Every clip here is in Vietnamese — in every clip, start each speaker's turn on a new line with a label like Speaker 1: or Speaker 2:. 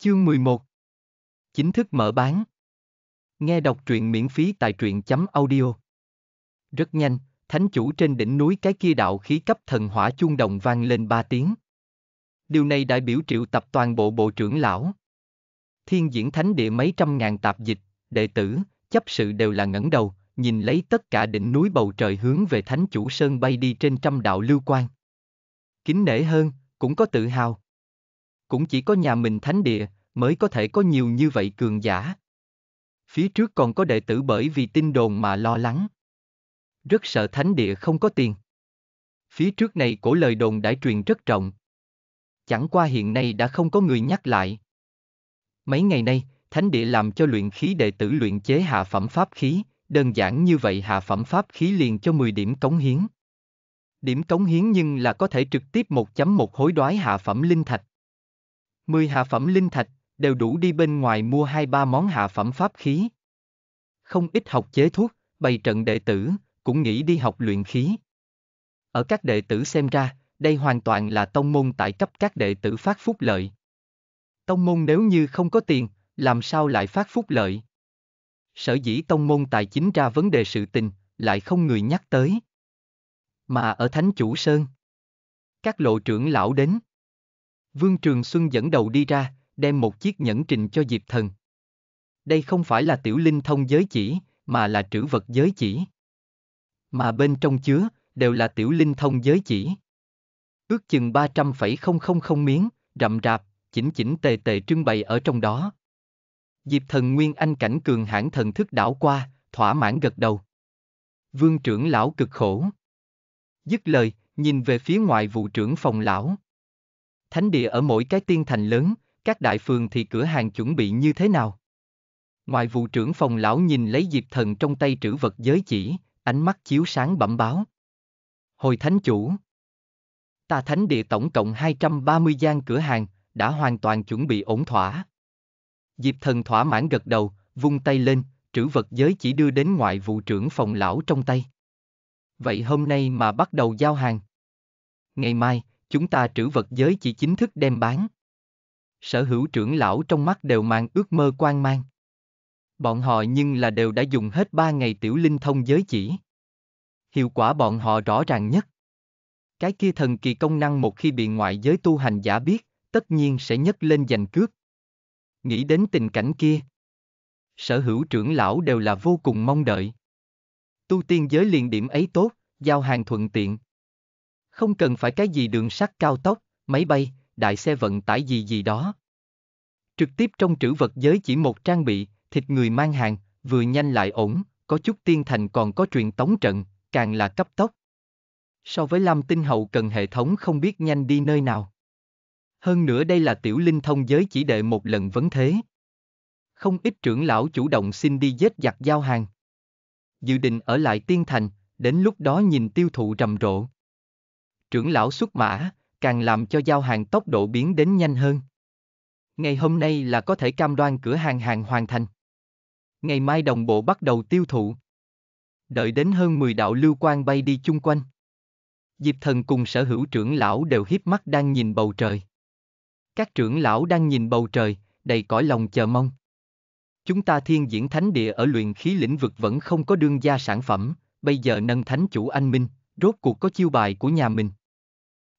Speaker 1: Chương 11 Chính thức mở bán Nghe đọc truyện miễn phí tại truyện chấm audio Rất nhanh, thánh chủ trên đỉnh núi cái kia đạo khí cấp thần hỏa chuông đồng vang lên ba tiếng. Điều này đại biểu triệu tập toàn bộ bộ trưởng lão. Thiên diễn thánh địa mấy trăm ngàn tạp dịch, đệ tử, chấp sự đều là ngẩng đầu, nhìn lấy tất cả đỉnh núi bầu trời hướng về thánh chủ sơn bay đi trên trăm đạo lưu quan. Kính nể hơn, cũng có tự hào cũng chỉ có nhà mình thánh địa mới có thể có nhiều như vậy cường giả. Phía trước còn có đệ tử bởi vì tin đồn mà lo lắng. Rất sợ thánh địa không có tiền. Phía trước này cổ lời đồn đã truyền rất trọng. Chẳng qua hiện nay đã không có người nhắc lại. Mấy ngày nay, thánh địa làm cho luyện khí đệ tử luyện chế hạ phẩm pháp khí, đơn giản như vậy hạ phẩm pháp khí liền cho 10 điểm cống hiến. Điểm cống hiến nhưng là có thể trực tiếp 1.1 hối đoái hạ phẩm linh thạch. 10 hạ phẩm linh thạch, đều đủ đi bên ngoài mua hai ba món hạ phẩm pháp khí. Không ít học chế thuốc, bày trận đệ tử, cũng nghĩ đi học luyện khí. Ở các đệ tử xem ra, đây hoàn toàn là tông môn tại cấp các đệ tử phát phúc lợi. Tông môn nếu như không có tiền, làm sao lại phát phúc lợi? Sở dĩ tông môn tài chính ra vấn đề sự tình, lại không người nhắc tới. Mà ở Thánh Chủ Sơn, các lộ trưởng lão đến. Vương Trường Xuân dẫn đầu đi ra, đem một chiếc nhẫn trình cho Diệp Thần. Đây không phải là tiểu linh thông giới chỉ, mà là trữ vật giới chỉ. Mà bên trong chứa, đều là tiểu linh thông giới chỉ. Ước chừng 300,000 miếng, rậm rạp, chỉnh chỉnh tề tề trưng bày ở trong đó. Diệp thần Nguyên Anh cảnh cường hãn thần thức đảo qua, thỏa mãn gật đầu. Vương trưởng lão cực khổ. Dứt lời, nhìn về phía ngoài vụ trưởng phòng lão thánh địa ở mỗi cái tiên thành lớn, các đại phường thì cửa hàng chuẩn bị như thế nào? Ngoại vụ trưởng phòng lão nhìn lấy diệp thần trong tay trữ vật giới chỉ, ánh mắt chiếu sáng bẩm báo. Hồi thánh chủ. Ta thánh địa tổng cộng 230 gian cửa hàng, đã hoàn toàn chuẩn bị ổn thỏa. Diệp thần thỏa mãn gật đầu, vung tay lên, trữ vật giới chỉ đưa đến ngoại vụ trưởng phòng lão trong tay. Vậy hôm nay mà bắt đầu giao hàng. Ngày mai, chúng ta trữ vật giới chỉ chính thức đem bán. Sở hữu trưởng lão trong mắt đều mang ước mơ quan mang. Bọn họ nhưng là đều đã dùng hết ba ngày tiểu linh thông giới chỉ. Hiệu quả bọn họ rõ ràng nhất. Cái kia thần kỳ công năng một khi bị ngoại giới tu hành giả biết, tất nhiên sẽ nhấc lên giành cướp. Nghĩ đến tình cảnh kia. Sở hữu trưởng lão đều là vô cùng mong đợi. Tu tiên giới liền điểm ấy tốt, giao hàng thuận tiện, không cần phải cái gì đường sắt cao tốc, máy bay, đại xe vận tải gì gì đó. Trực tiếp trong trữ vật giới chỉ một trang bị, thịt người mang hàng, vừa nhanh lại ổn, có chút tiên thành còn có truyền tống trận, càng là cấp tốc. So với Lam Tinh Hậu cần hệ thống không biết nhanh đi nơi nào. Hơn nữa đây là tiểu linh thông giới chỉ đệ một lần vấn thế. Không ít trưởng lão chủ động xin đi dết giặt giao hàng. Dự định ở lại tiên thành, đến lúc đó nhìn tiêu thụ rầm rộ trưởng lão xuất mã, càng làm cho giao hàng tốc độ biến đến nhanh hơn. Ngày hôm nay là có thể cam đoan cửa hàng hàng hoàn thành. Ngày mai đồng bộ bắt đầu tiêu thụ. Đợi đến hơn 10 đạo lưu quan bay đi chung quanh. Diệp thần cùng sở hữu trưởng lão đều hiếp mắt đang nhìn bầu trời. Các trưởng lão đang nhìn bầu trời, đầy cõi lòng chờ mong. Chúng ta thiên diễn thánh địa ở luyện khí lĩnh vực vẫn không có đương gia sản phẩm, bây giờ nâng thánh chủ anh Minh, rốt cuộc có chiêu bài của nhà mình.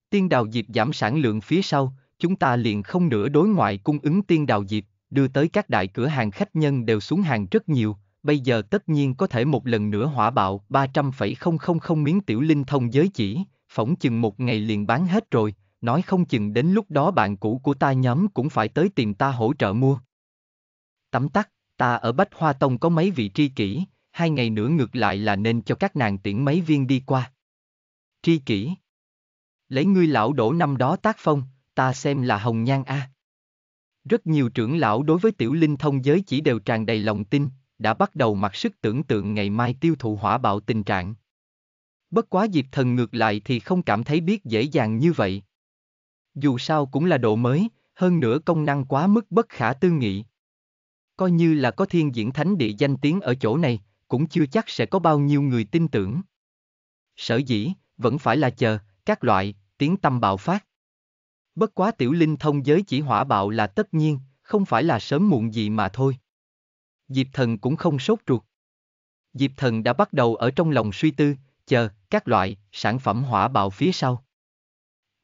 Speaker 1: Tiên đào diệp giảm sản lượng phía sau, chúng ta liền không nữa đối ngoại cung ứng tiên đào diệp, đưa tới các đại cửa hàng khách nhân đều xuống hàng rất nhiều, bây giờ tất nhiên có thể một lần nữa hỏa bạo 300,000 miếng tiểu linh thông giới chỉ, phỏng chừng một ngày liền bán hết rồi, nói không chừng đến lúc đó bạn cũ của ta nhóm cũng phải tới tìm ta hỗ trợ mua. Tấm tắc, ta ở Bách Hoa Tông có mấy vị tri kỷ, hai ngày nữa ngược lại là nên cho các nàng tiễn mấy viên đi qua. Tri kỷ lấy ngươi lão đổ năm đó tác phong, ta xem là hồng nhan a. À. Rất nhiều trưởng lão đối với tiểu linh thông giới chỉ đều tràn đầy lòng tin, đã bắt đầu mặc sức tưởng tượng ngày mai tiêu thụ hỏa bạo tình trạng. Bất quá diệp thần ngược lại thì không cảm thấy biết dễ dàng như vậy. Dù sao cũng là độ mới, hơn nữa công năng quá mức bất khả tư nghị. Coi như là có thiên diễn thánh địa danh tiếng ở chỗ này, cũng chưa chắc sẽ có bao nhiêu người tin tưởng. Sở dĩ, vẫn phải là chờ, các loại, tiếng tâm bạo phát. Bất quá tiểu linh thông giới chỉ hỏa bạo là tất nhiên, không phải là sớm muộn gì mà thôi. Diệp thần cũng không sốt ruột. Diệp thần đã bắt đầu ở trong lòng suy tư, chờ, các loại, sản phẩm hỏa bạo phía sau.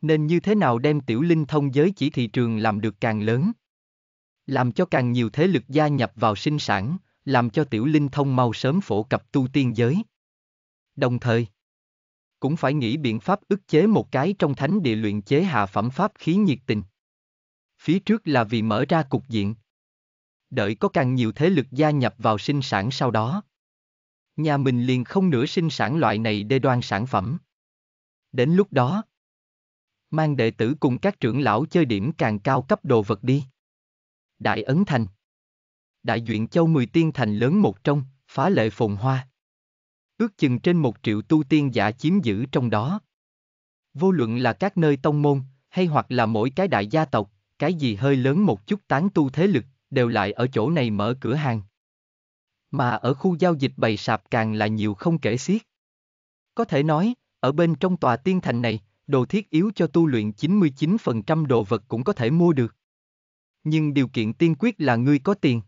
Speaker 1: Nên như thế nào đem tiểu linh thông giới chỉ thị trường làm được càng lớn? Làm cho càng nhiều thế lực gia nhập vào sinh sản, làm cho tiểu linh thông mau sớm phổ cập tu tiên giới. Đồng thời, cũng phải nghĩ biện pháp ức chế một cái trong thánh địa luyện chế hạ phẩm pháp khí nhiệt tình. Phía trước là vì mở ra cục diện. Đợi có càng nhiều thế lực gia nhập vào sinh sản sau đó. Nhà mình liền không nữa sinh sản loại này đê đoan sản phẩm. Đến lúc đó, mang đệ tử cùng các trưởng lão chơi điểm càng cao cấp đồ vật đi. Đại Ấn Thành Đại Duyện Châu Mười Tiên Thành lớn một trong, phá lệ phồn hoa ước chừng trên một triệu tu tiên giả chiếm giữ trong đó. Vô luận là các nơi tông môn, hay hoặc là mỗi cái đại gia tộc, cái gì hơi lớn một chút tán tu thế lực, đều lại ở chỗ này mở cửa hàng. Mà ở khu giao dịch bày sạp càng là nhiều không kể xiết. Có thể nói, ở bên trong tòa tiên thành này, đồ thiết yếu cho tu luyện 99% đồ vật cũng có thể mua được. Nhưng điều kiện tiên quyết là ngươi có tiền.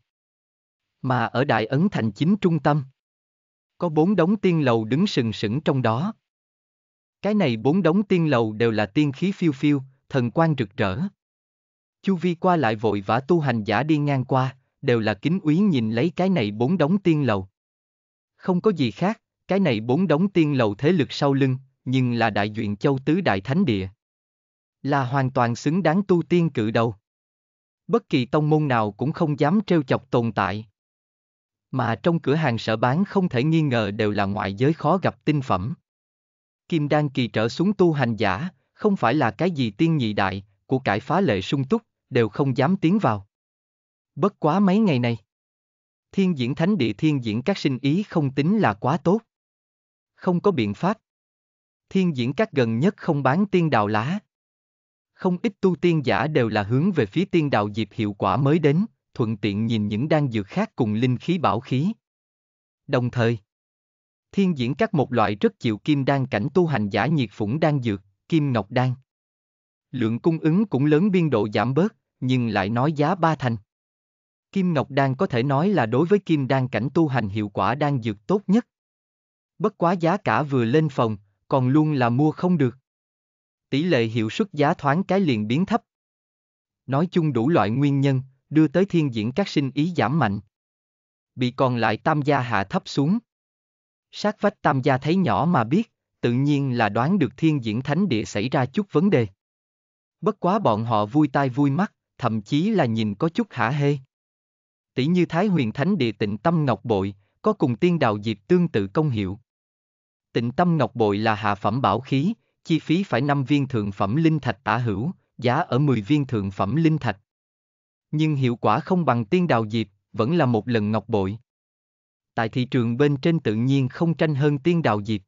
Speaker 1: Mà ở Đại Ấn Thành chính trung tâm, có bốn đống tiên lầu đứng sừng sững trong đó. Cái này bốn đống tiên lầu đều là tiên khí phiêu phiêu, thần quan rực rỡ. Chu vi qua lại vội vã tu hành giả đi ngang qua, đều là kính úy nhìn lấy cái này bốn đống tiên lầu. Không có gì khác, cái này bốn đống tiên lầu thế lực sau lưng, nhưng là đại duyện châu tứ đại thánh địa. Là hoàn toàn xứng đáng tu tiên cự đầu. Bất kỳ tông môn nào cũng không dám trêu chọc tồn tại. Mà trong cửa hàng sở bán không thể nghi ngờ đều là ngoại giới khó gặp tinh phẩm. Kim đan kỳ trở xuống tu hành giả, không phải là cái gì tiên nhị đại, của cải phá lệ sung túc, đều không dám tiến vào. Bất quá mấy ngày này. Thiên diễn thánh địa thiên diễn các sinh ý không tính là quá tốt. Không có biện pháp. Thiên diễn các gần nhất không bán tiên đào lá. Không ít tu tiên giả đều là hướng về phía tiên đào dịp hiệu quả mới đến, thuận tiện nhìn những đan dược khác cùng linh khí bảo khí. Đồng thời, thiên diễn các một loại rất chịu kim đan cảnh tu hành giả nhiệt phủng đan dược, kim ngọc đan. Lượng cung ứng cũng lớn biên độ giảm bớt, nhưng lại nói giá ba thành. Kim ngọc đan có thể nói là đối với kim đan cảnh tu hành hiệu quả đan dược tốt nhất. Bất quá giá cả vừa lên phòng, còn luôn là mua không được. Tỷ lệ hiệu suất giá thoáng cái liền biến thấp. Nói chung đủ loại nguyên nhân, đưa tới thiên diễn các sinh ý giảm mạnh. Bị còn lại tam gia hạ thấp xuống. Sát vách tam gia thấy nhỏ mà biết, tự nhiên là đoán được thiên diễn thánh địa xảy ra chút vấn đề. Bất quá bọn họ vui tai vui mắt, thậm chí là nhìn có chút hả hê. Tỷ như Thái huyền thánh địa tịnh tâm ngọc bội, có cùng tiên đào diệp tương tự công hiệu. Tịnh tâm ngọc bội là hạ phẩm bảo khí, chi phí phải 5 viên thượng phẩm linh thạch tả hữu, giá ở 10 viên thượng phẩm linh thạch nhưng hiệu quả không bằng tiên đào diệp, vẫn là một lần ngọc bội. Tại thị trường bên trên tự nhiên không tranh hơn tiên đào diệp.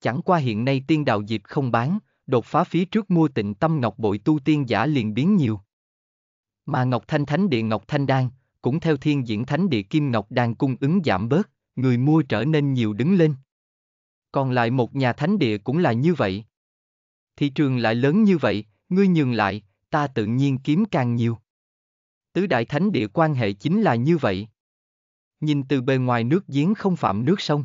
Speaker 1: Chẳng qua hiện nay tiên đào diệp không bán, đột phá phía trước mua tịnh tâm ngọc bội tu tiên giả liền biến nhiều. Mà ngọc thanh thánh địa ngọc thanh đan, cũng theo thiên diễn thánh địa kim ngọc đan cung ứng giảm bớt, người mua trở nên nhiều đứng lên. Còn lại một nhà thánh địa cũng là như vậy. Thị trường lại lớn như vậy, ngươi nhường lại, ta tự nhiên kiếm càng nhiều. Tứ đại thánh địa quan hệ chính là như vậy. Nhìn từ bề ngoài nước giếng không phạm nước sông.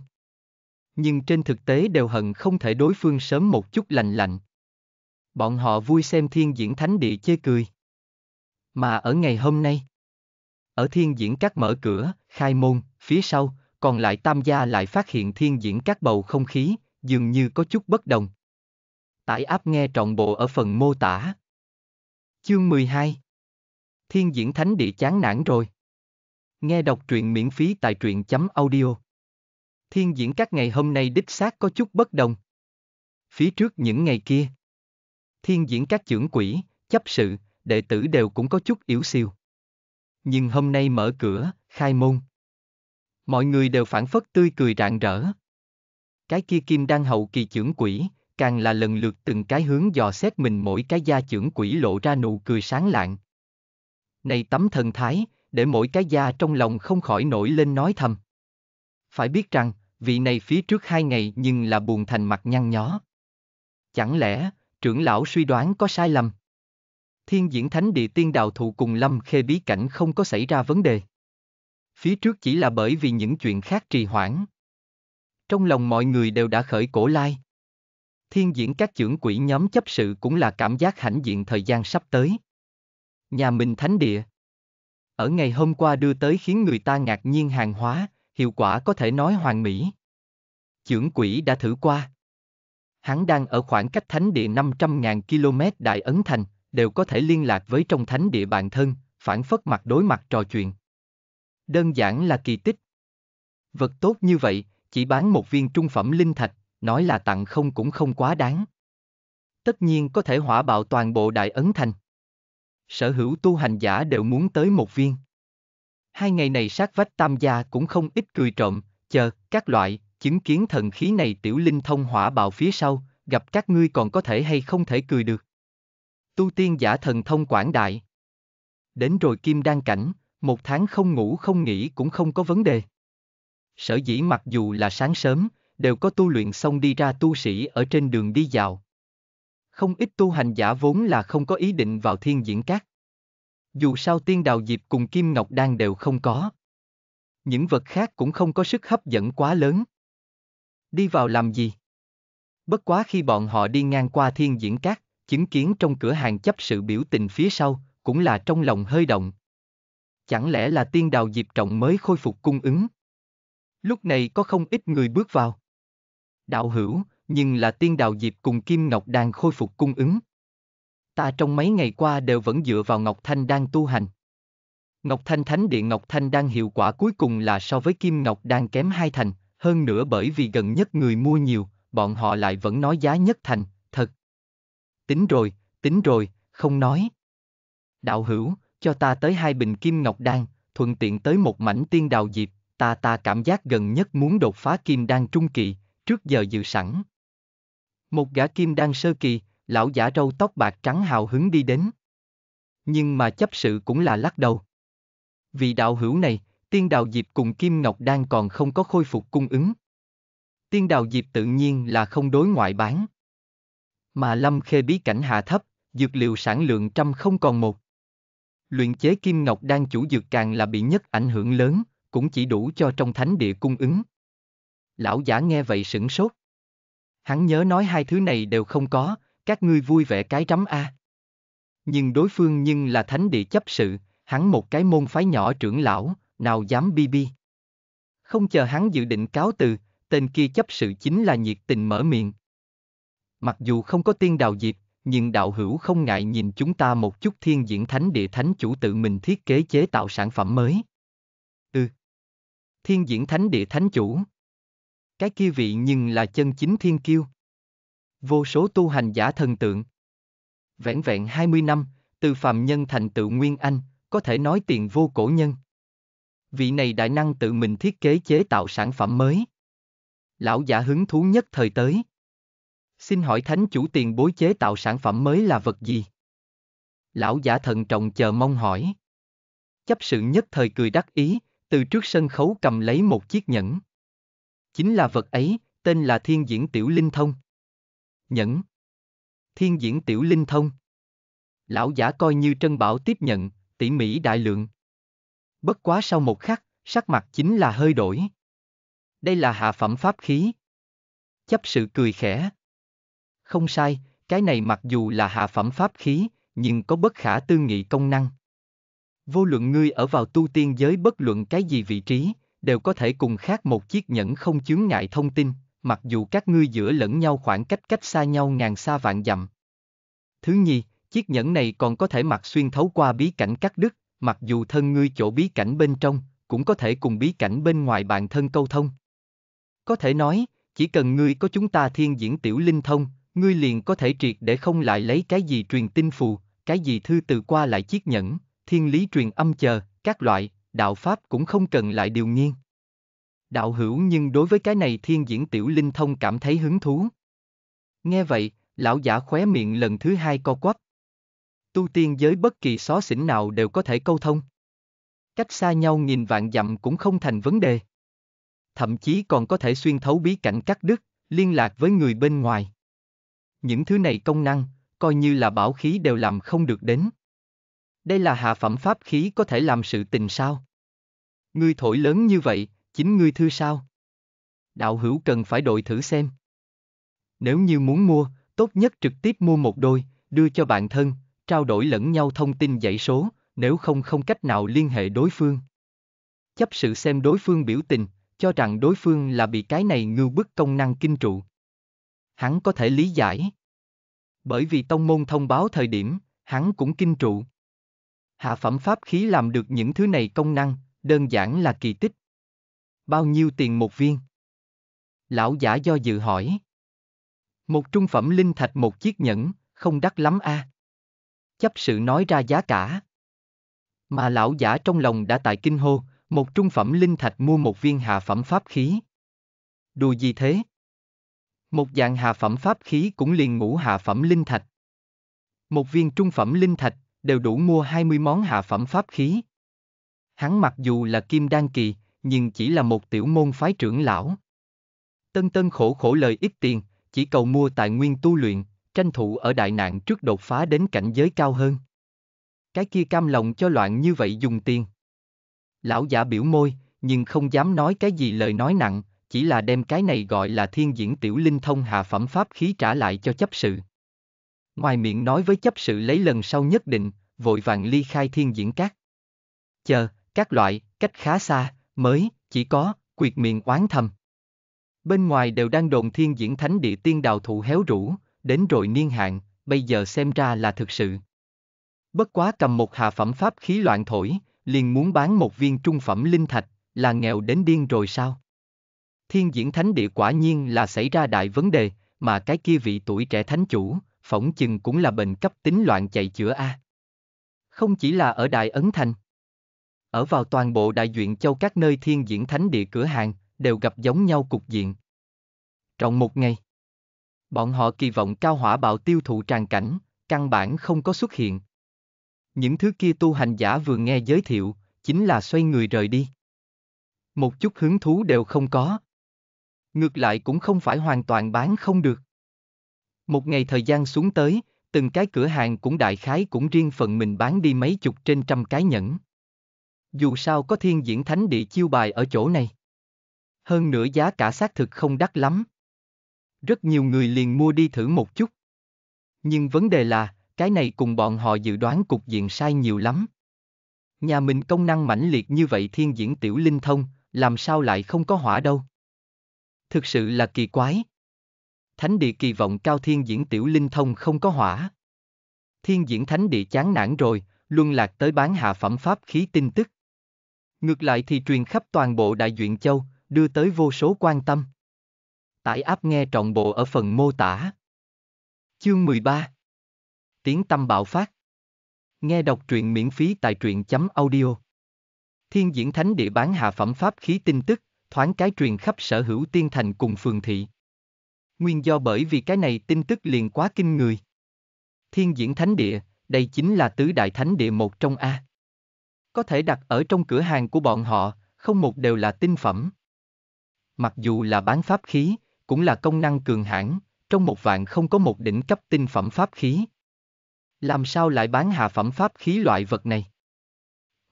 Speaker 1: Nhưng trên thực tế đều hận không thể đối phương sớm một chút lành lạnh. Bọn họ vui xem thiên diễn thánh địa chê cười. Mà ở ngày hôm nay, ở thiên diễn các mở cửa, khai môn, phía sau, còn lại tam gia lại phát hiện thiên diễn các bầu không khí, dường như có chút bất đồng. Tải áp nghe trọn bộ ở phần mô tả. Chương 12 thiên diễn thánh địa chán nản rồi. Nghe đọc truyện miễn phí tại truyện chấm audio. Thiên diễn các ngày hôm nay đích xác có chút bất đồng. Phía trước những ngày kia, thiên diễn các trưởng quỷ, chấp sự, đệ tử đều cũng có chút yếu siêu. Nhưng hôm nay mở cửa, khai môn. Mọi người đều phản phất tươi cười rạng rỡ. Cái kia kim đang hậu kỳ trưởng quỷ, càng là lần lượt từng cái hướng dò xét mình mỗi cái gia trưởng quỷ lộ ra nụ cười sáng lạng, này tấm thần thái, để mỗi cái da trong lòng không khỏi nổi lên nói thầm. Phải biết rằng, vị này phía trước hai ngày nhưng là buồn thành mặt nhăn nhó. Chẳng lẽ, trưởng lão suy đoán có sai lầm? Thiên diễn thánh địa tiên đào thụ cùng lâm khê bí cảnh không có xảy ra vấn đề. Phía trước chỉ là bởi vì những chuyện khác trì hoãn. Trong lòng mọi người đều đã khởi cổ lai. Thiên diễn các trưởng quỹ nhóm chấp sự cũng là cảm giác hãnh diện thời gian sắp tới nhà mình thánh địa. Ở ngày hôm qua đưa tới khiến người ta ngạc nhiên hàng hóa, hiệu quả có thể nói hoàn mỹ. Chưởng quỷ đã thử qua. Hắn đang ở khoảng cách thánh địa 500.000 km đại ấn thành, đều có thể liên lạc với trong thánh địa bản thân, phản phất mặt đối mặt trò chuyện. Đơn giản là kỳ tích. Vật tốt như vậy, chỉ bán một viên trung phẩm linh thạch, nói là tặng không cũng không quá đáng. Tất nhiên có thể hỏa bạo toàn bộ đại ấn thành sở hữu tu hành giả đều muốn tới một viên. Hai ngày này sát vách tam gia cũng không ít cười trộm, chờ, các loại, chứng kiến thần khí này tiểu linh thông hỏa bạo phía sau, gặp các ngươi còn có thể hay không thể cười được. Tu tiên giả thần thông quảng đại. Đến rồi kim đan cảnh, một tháng không ngủ không nghỉ cũng không có vấn đề. Sở dĩ mặc dù là sáng sớm, đều có tu luyện xong đi ra tu sĩ ở trên đường đi dạo, không ít tu hành giả vốn là không có ý định vào thiên diễn các. Dù sao tiên đào diệp cùng kim ngọc đan đều không có. Những vật khác cũng không có sức hấp dẫn quá lớn. Đi vào làm gì? Bất quá khi bọn họ đi ngang qua thiên diễn các, chứng kiến trong cửa hàng chấp sự biểu tình phía sau, cũng là trong lòng hơi động. Chẳng lẽ là tiên đào diệp trọng mới khôi phục cung ứng? Lúc này có không ít người bước vào. Đạo hữu, nhưng là tiên đào diệp cùng Kim Ngọc đang khôi phục cung ứng. Ta trong mấy ngày qua đều vẫn dựa vào Ngọc Thanh đang tu hành. Ngọc Thanh Thánh điện Ngọc Thanh đang hiệu quả cuối cùng là so với Kim Ngọc đang kém hai thành, hơn nữa bởi vì gần nhất người mua nhiều, bọn họ lại vẫn nói giá nhất thành, thật. Tính rồi, tính rồi, không nói. Đạo hữu, cho ta tới hai bình Kim Ngọc Đan, thuận tiện tới một mảnh tiên đào diệp, ta ta cảm giác gần nhất muốn đột phá Kim Đan trung kỳ, trước giờ dự sẵn. Một gã kim đang sơ kỳ, lão giả râu tóc bạc trắng hào hứng đi đến. Nhưng mà chấp sự cũng là lắc đầu. Vì đạo hữu này, tiên đào diệp cùng kim ngọc đang còn không có khôi phục cung ứng. Tiên đào diệp tự nhiên là không đối ngoại bán. Mà lâm khê bí cảnh hạ thấp, dược liệu sản lượng trăm không còn một. Luyện chế kim ngọc đang chủ dược càng là bị nhất ảnh hưởng lớn, cũng chỉ đủ cho trong thánh địa cung ứng. Lão giả nghe vậy sửng sốt hắn nhớ nói hai thứ này đều không có, các ngươi vui vẻ cái rắm a. À. Nhưng đối phương nhưng là thánh địa chấp sự, hắn một cái môn phái nhỏ trưởng lão, nào dám bi bi. Không chờ hắn dự định cáo từ, tên kia chấp sự chính là nhiệt tình mở miệng. Mặc dù không có tiên đào dịp, nhưng đạo hữu không ngại nhìn chúng ta một chút thiên diễn thánh địa thánh chủ tự mình thiết kế chế tạo sản phẩm mới. Ừ. Thiên diễn thánh địa thánh chủ. Cái kia vị nhưng là chân chính thiên kiêu. Vô số tu hành giả thần tượng. Vẹn vẹn 20 năm, từ phàm nhân thành tựu nguyên anh, có thể nói tiền vô cổ nhân. Vị này đại năng tự mình thiết kế chế tạo sản phẩm mới. Lão giả hứng thú nhất thời tới. Xin hỏi thánh chủ tiền bối chế tạo sản phẩm mới là vật gì? Lão giả thần trọng chờ mong hỏi. Chấp sự nhất thời cười đắc ý, từ trước sân khấu cầm lấy một chiếc nhẫn. Chính là vật ấy, tên là Thiên Diễn Tiểu Linh Thông. Nhẫn Thiên Diễn Tiểu Linh Thông Lão giả coi như trân bảo tiếp nhận, tỉ mỉ đại lượng. Bất quá sau một khắc, sắc mặt chính là hơi đổi. Đây là hạ phẩm pháp khí. Chấp sự cười khẽ. Không sai, cái này mặc dù là hạ phẩm pháp khí, nhưng có bất khả tư nghị công năng. Vô luận ngươi ở vào tu tiên giới bất luận cái gì vị trí, đều có thể cùng khác một chiếc nhẫn không chướng ngại thông tin, mặc dù các ngươi giữa lẫn nhau khoảng cách cách xa nhau ngàn xa vạn dặm. Thứ nhì, chiếc nhẫn này còn có thể mặc xuyên thấu qua bí cảnh cắt đứt, mặc dù thân ngươi chỗ bí cảnh bên trong, cũng có thể cùng bí cảnh bên ngoài bạn thân câu thông. Có thể nói, chỉ cần ngươi có chúng ta thiên diễn tiểu linh thông, ngươi liền có thể triệt để không lại lấy cái gì truyền tin phù, cái gì thư từ qua lại chiếc nhẫn, thiên lý truyền âm chờ, các loại, đạo Pháp cũng không cần lại điều nghiên. Đạo hữu nhưng đối với cái này thiên diễn tiểu linh thông cảm thấy hứng thú. Nghe vậy, lão giả khóe miệng lần thứ hai co quắp. Tu tiên giới bất kỳ xó xỉnh nào đều có thể câu thông. Cách xa nhau nghìn vạn dặm cũng không thành vấn đề. Thậm chí còn có thể xuyên thấu bí cảnh cắt đứt, liên lạc với người bên ngoài. Những thứ này công năng, coi như là bảo khí đều làm không được đến. Đây là hạ phẩm pháp khí có thể làm sự tình sao? Ngươi thổi lớn như vậy, chính ngươi thưa sao? Đạo hữu cần phải đội thử xem. Nếu như muốn mua, tốt nhất trực tiếp mua một đôi, đưa cho bạn thân, trao đổi lẫn nhau thông tin dãy số, nếu không không cách nào liên hệ đối phương. Chấp sự xem đối phương biểu tình, cho rằng đối phương là bị cái này ngưu bức công năng kinh trụ. Hắn có thể lý giải. Bởi vì tông môn thông báo thời điểm, hắn cũng kinh trụ. Hạ phẩm pháp khí làm được những thứ này công năng, Đơn giản là kỳ tích. Bao nhiêu tiền một viên? Lão giả do dự hỏi. Một trung phẩm linh thạch một chiếc nhẫn, không đắt lắm a. À? Chấp sự nói ra giá cả. Mà lão giả trong lòng đã tại kinh hô, một trung phẩm linh thạch mua một viên hạ phẩm pháp khí. Đùa gì thế? Một dạng hạ phẩm pháp khí cũng liền ngũ hạ phẩm linh thạch. Một viên trung phẩm linh thạch đều đủ mua 20 món hạ phẩm pháp khí. Hắn mặc dù là kim đan kỳ, nhưng chỉ là một tiểu môn phái trưởng lão. Tân tân khổ khổ lời ít tiền, chỉ cầu mua tài nguyên tu luyện, tranh thủ ở đại nạn trước đột phá đến cảnh giới cao hơn. Cái kia cam lòng cho loạn như vậy dùng tiền. Lão giả biểu môi, nhưng không dám nói cái gì lời nói nặng, chỉ là đem cái này gọi là thiên diễn tiểu linh thông hạ phẩm pháp khí trả lại cho chấp sự. Ngoài miệng nói với chấp sự lấy lần sau nhất định, vội vàng ly khai thiên diễn các. Chờ, các loại, cách khá xa, mới, chỉ có, quyệt miệng oán thầm. Bên ngoài đều đang đồn thiên diễn thánh địa tiên đào thụ héo rũ, đến rồi niên hạn, bây giờ xem ra là thực sự. Bất quá cầm một hạ phẩm pháp khí loạn thổi, liền muốn bán một viên trung phẩm linh thạch, là nghèo đến điên rồi sao? Thiên diễn thánh địa quả nhiên là xảy ra đại vấn đề, mà cái kia vị tuổi trẻ thánh chủ, phỏng chừng cũng là bệnh cấp tính loạn chạy chữa A. Không chỉ là ở Đại Ấn Thành ở vào toàn bộ đại duyện châu các nơi thiên diễn thánh địa cửa hàng, đều gặp giống nhau cục diện. Trong một ngày, bọn họ kỳ vọng cao hỏa bạo tiêu thụ tràn cảnh, căn bản không có xuất hiện. Những thứ kia tu hành giả vừa nghe giới thiệu, chính là xoay người rời đi. Một chút hứng thú đều không có. Ngược lại cũng không phải hoàn toàn bán không được. Một ngày thời gian xuống tới, từng cái cửa hàng cũng đại khái cũng riêng phần mình bán đi mấy chục trên trăm cái nhẫn dù sao có thiên diễn thánh địa chiêu bài ở chỗ này. Hơn nữa giá cả xác thực không đắt lắm. Rất nhiều người liền mua đi thử một chút. Nhưng vấn đề là, cái này cùng bọn họ dự đoán cục diện sai nhiều lắm. Nhà mình công năng mãnh liệt như vậy thiên diễn tiểu linh thông, làm sao lại không có hỏa đâu. Thực sự là kỳ quái. Thánh địa kỳ vọng cao thiên diễn tiểu linh thông không có hỏa. Thiên diễn thánh địa chán nản rồi, luân lạc tới bán hạ phẩm pháp khí tin tức. Ngược lại thì truyền khắp toàn bộ Đại Duyện Châu, đưa tới vô số quan tâm. Tải áp nghe trọn bộ ở phần mô tả. Chương 13 Tiếng tâm bạo phát Nghe đọc truyện miễn phí tại truyện.audio Chấm Thiên diễn thánh địa bán hạ phẩm pháp khí tin tức, thoáng cái truyền khắp sở hữu tiên thành cùng phường thị. Nguyên do bởi vì cái này tin tức liền quá kinh người. Thiên diễn thánh địa, đây chính là tứ đại thánh địa một trong A có thể đặt ở trong cửa hàng của bọn họ, không một đều là tinh phẩm. Mặc dù là bán pháp khí, cũng là công năng cường hãn, trong một vạn không có một đỉnh cấp tinh phẩm pháp khí. Làm sao lại bán hạ phẩm pháp khí loại vật này?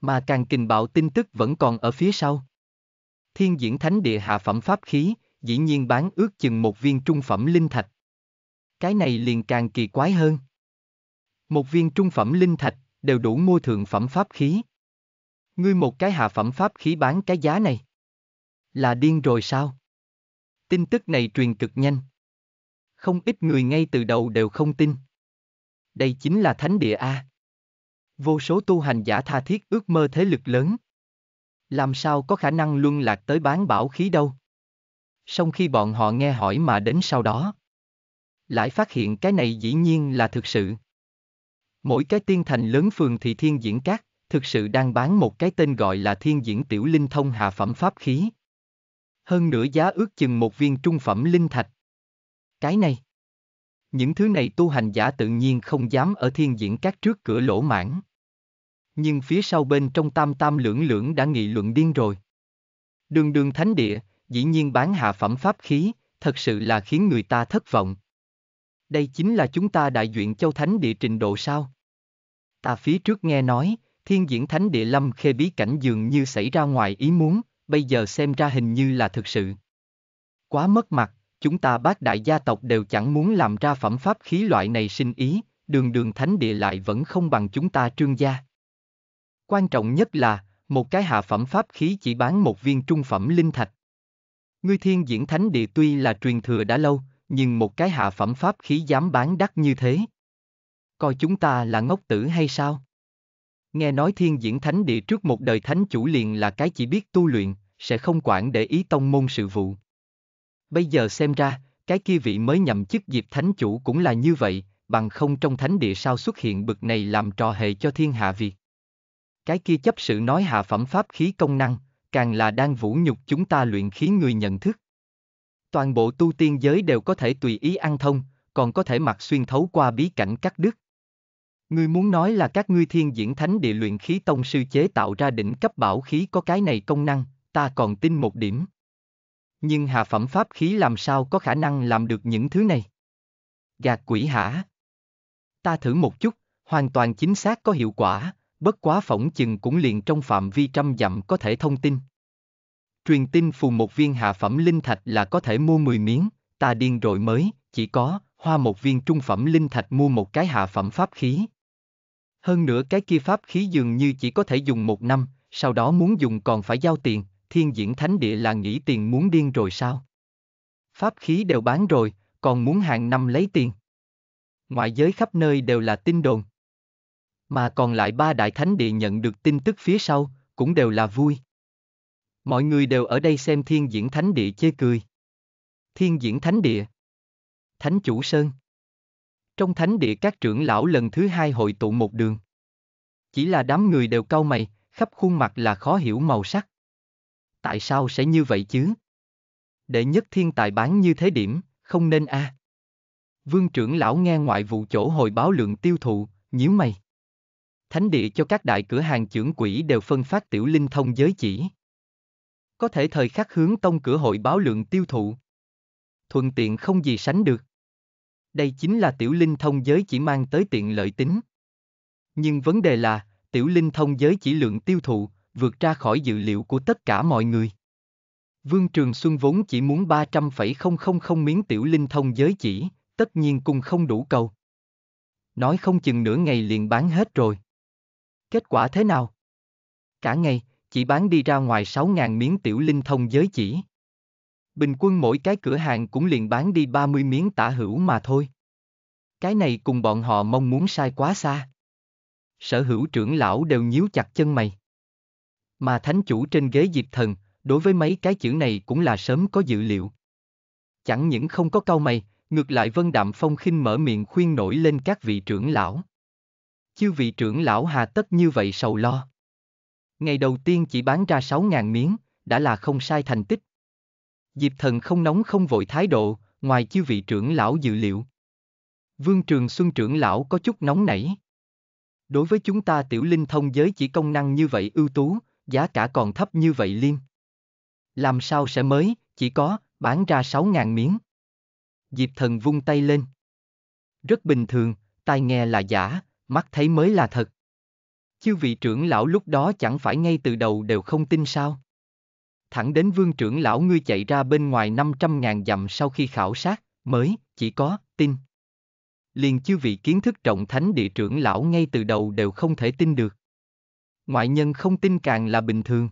Speaker 1: Mà càng kình bạo tin tức vẫn còn ở phía sau. Thiên diễn thánh địa hạ phẩm pháp khí, dĩ nhiên bán ước chừng một viên trung phẩm linh thạch. Cái này liền càng kỳ quái hơn. Một viên trung phẩm linh thạch đều đủ mua thượng phẩm pháp khí. Ngươi một cái hạ phẩm pháp khí bán cái giá này. Là điên rồi sao? Tin tức này truyền cực nhanh. Không ít người ngay từ đầu đều không tin. Đây chính là thánh địa A. Vô số tu hành giả tha thiết ước mơ thế lực lớn. Làm sao có khả năng luân lạc tới bán bảo khí đâu? Song khi bọn họ nghe hỏi mà đến sau đó, lại phát hiện cái này dĩ nhiên là thực sự. Mỗi cái tiên thành lớn phường thị thiên diễn các, thực sự đang bán một cái tên gọi là thiên diễn tiểu linh thông hạ phẩm pháp khí. Hơn nữa giá ước chừng một viên trung phẩm linh thạch. Cái này. Những thứ này tu hành giả tự nhiên không dám ở thiên diễn các trước cửa lỗ mãn. Nhưng phía sau bên trong tam tam lưỡng lưỡng đã nghị luận điên rồi. Đường đường thánh địa, dĩ nhiên bán hạ phẩm pháp khí, thật sự là khiến người ta thất vọng. Đây chính là chúng ta đại duyện châu thánh địa trình độ sao? Ta phía trước nghe nói, Thiên diễn thánh địa lâm khê bí cảnh dường như xảy ra ngoài ý muốn, bây giờ xem ra hình như là thực sự. Quá mất mặt, chúng ta bác đại gia tộc đều chẳng muốn làm ra phẩm pháp khí loại này sinh ý, đường đường thánh địa lại vẫn không bằng chúng ta trương gia. Quan trọng nhất là, một cái hạ phẩm pháp khí chỉ bán một viên trung phẩm linh thạch. Ngươi thiên diễn thánh địa tuy là truyền thừa đã lâu, nhưng một cái hạ phẩm pháp khí dám bán đắt như thế. Coi chúng ta là ngốc tử hay sao? Nghe nói thiên diễn thánh địa trước một đời thánh chủ liền là cái chỉ biết tu luyện, sẽ không quản để ý tông môn sự vụ. Bây giờ xem ra, cái kia vị mới nhậm chức dịp thánh chủ cũng là như vậy, bằng không trong thánh địa sao xuất hiện bực này làm trò hề cho thiên hạ việc. Cái kia chấp sự nói hạ phẩm pháp khí công năng, càng là đang vũ nhục chúng ta luyện khí người nhận thức. Toàn bộ tu tiên giới đều có thể tùy ý ăn thông, còn có thể mặc xuyên thấu qua bí cảnh cắt đứt. Ngươi muốn nói là các ngươi thiên diễn thánh địa luyện khí tông sư chế tạo ra đỉnh cấp bảo khí có cái này công năng, ta còn tin một điểm. Nhưng hạ phẩm pháp khí làm sao có khả năng làm được những thứ này? Gạt quỷ hả? Ta thử một chút, hoàn toàn chính xác có hiệu quả, bất quá phỏng chừng cũng liền trong phạm vi trăm dặm có thể thông tin. Truyền tin phù một viên hạ phẩm linh thạch là có thể mua 10 miếng, ta điên rồi mới, chỉ có, hoa một viên trung phẩm linh thạch mua một cái hạ phẩm pháp khí, hơn nữa cái kia pháp khí dường như chỉ có thể dùng một năm, sau đó muốn dùng còn phải giao tiền, thiên diễn thánh địa là nghĩ tiền muốn điên rồi sao? Pháp khí đều bán rồi, còn muốn hàng năm lấy tiền. Ngoại giới khắp nơi đều là tin đồn. Mà còn lại ba đại thánh địa nhận được tin tức phía sau, cũng đều là vui. Mọi người đều ở đây xem thiên diễn thánh địa chê cười. Thiên diễn thánh địa. Thánh chủ Sơn. Trong thánh địa các trưởng lão lần thứ hai hội tụ một đường. Chỉ là đám người đều cau mày, khắp khuôn mặt là khó hiểu màu sắc. Tại sao sẽ như vậy chứ? Đệ nhất thiên tài bán như thế điểm, không nên a. À. Vương trưởng lão nghe ngoại vụ chỗ hồi báo lượng tiêu thụ, nhíu mày. Thánh địa cho các đại cửa hàng trưởng quỹ đều phân phát tiểu linh thông giới chỉ. Có thể thời khắc hướng tông cửa hội báo lượng tiêu thụ. Thuận tiện không gì sánh được. Đây chính là tiểu linh thông giới chỉ mang tới tiện lợi tính. Nhưng vấn đề là, tiểu linh thông giới chỉ lượng tiêu thụ, vượt ra khỏi dự liệu của tất cả mọi người. Vương Trường Xuân vốn chỉ muốn 300,000 miếng tiểu linh thông giới chỉ, tất nhiên cũng không đủ cầu. Nói không chừng nửa ngày liền bán hết rồi. Kết quả thế nào? Cả ngày, chỉ bán đi ra ngoài 6.000 miếng tiểu linh thông giới chỉ bình quân mỗi cái cửa hàng cũng liền bán đi 30 miếng tả hữu mà thôi. Cái này cùng bọn họ mong muốn sai quá xa. Sở hữu trưởng lão đều nhíu chặt chân mày. Mà thánh chủ trên ghế diệp thần, đối với mấy cái chữ này cũng là sớm có dự liệu. Chẳng những không có câu mày, ngược lại Vân Đạm Phong khinh mở miệng khuyên nổi lên các vị trưởng lão. Chư vị trưởng lão hà tất như vậy sầu lo. Ngày đầu tiên chỉ bán ra 6.000 miếng, đã là không sai thành tích, Diệp thần không nóng không vội thái độ, ngoài chiêu vị trưởng lão dự liệu. Vương Trường Xuân trưởng lão có chút nóng nảy. Đối với chúng ta tiểu linh thông giới chỉ công năng như vậy ưu tú, giá cả còn thấp như vậy liêm. Làm sao sẽ mới, chỉ có, bán ra 6.000 miếng. Diệp thần vung tay lên. Rất bình thường, tai nghe là giả, mắt thấy mới là thật. Chư vị trưởng lão lúc đó chẳng phải ngay từ đầu đều không tin sao thẳng đến vương trưởng lão ngươi chạy ra bên ngoài 500.000 dặm sau khi khảo sát, mới, chỉ có, tin. Liền chư vị kiến thức trọng thánh địa trưởng lão ngay từ đầu đều không thể tin được. Ngoại nhân không tin càng là bình thường.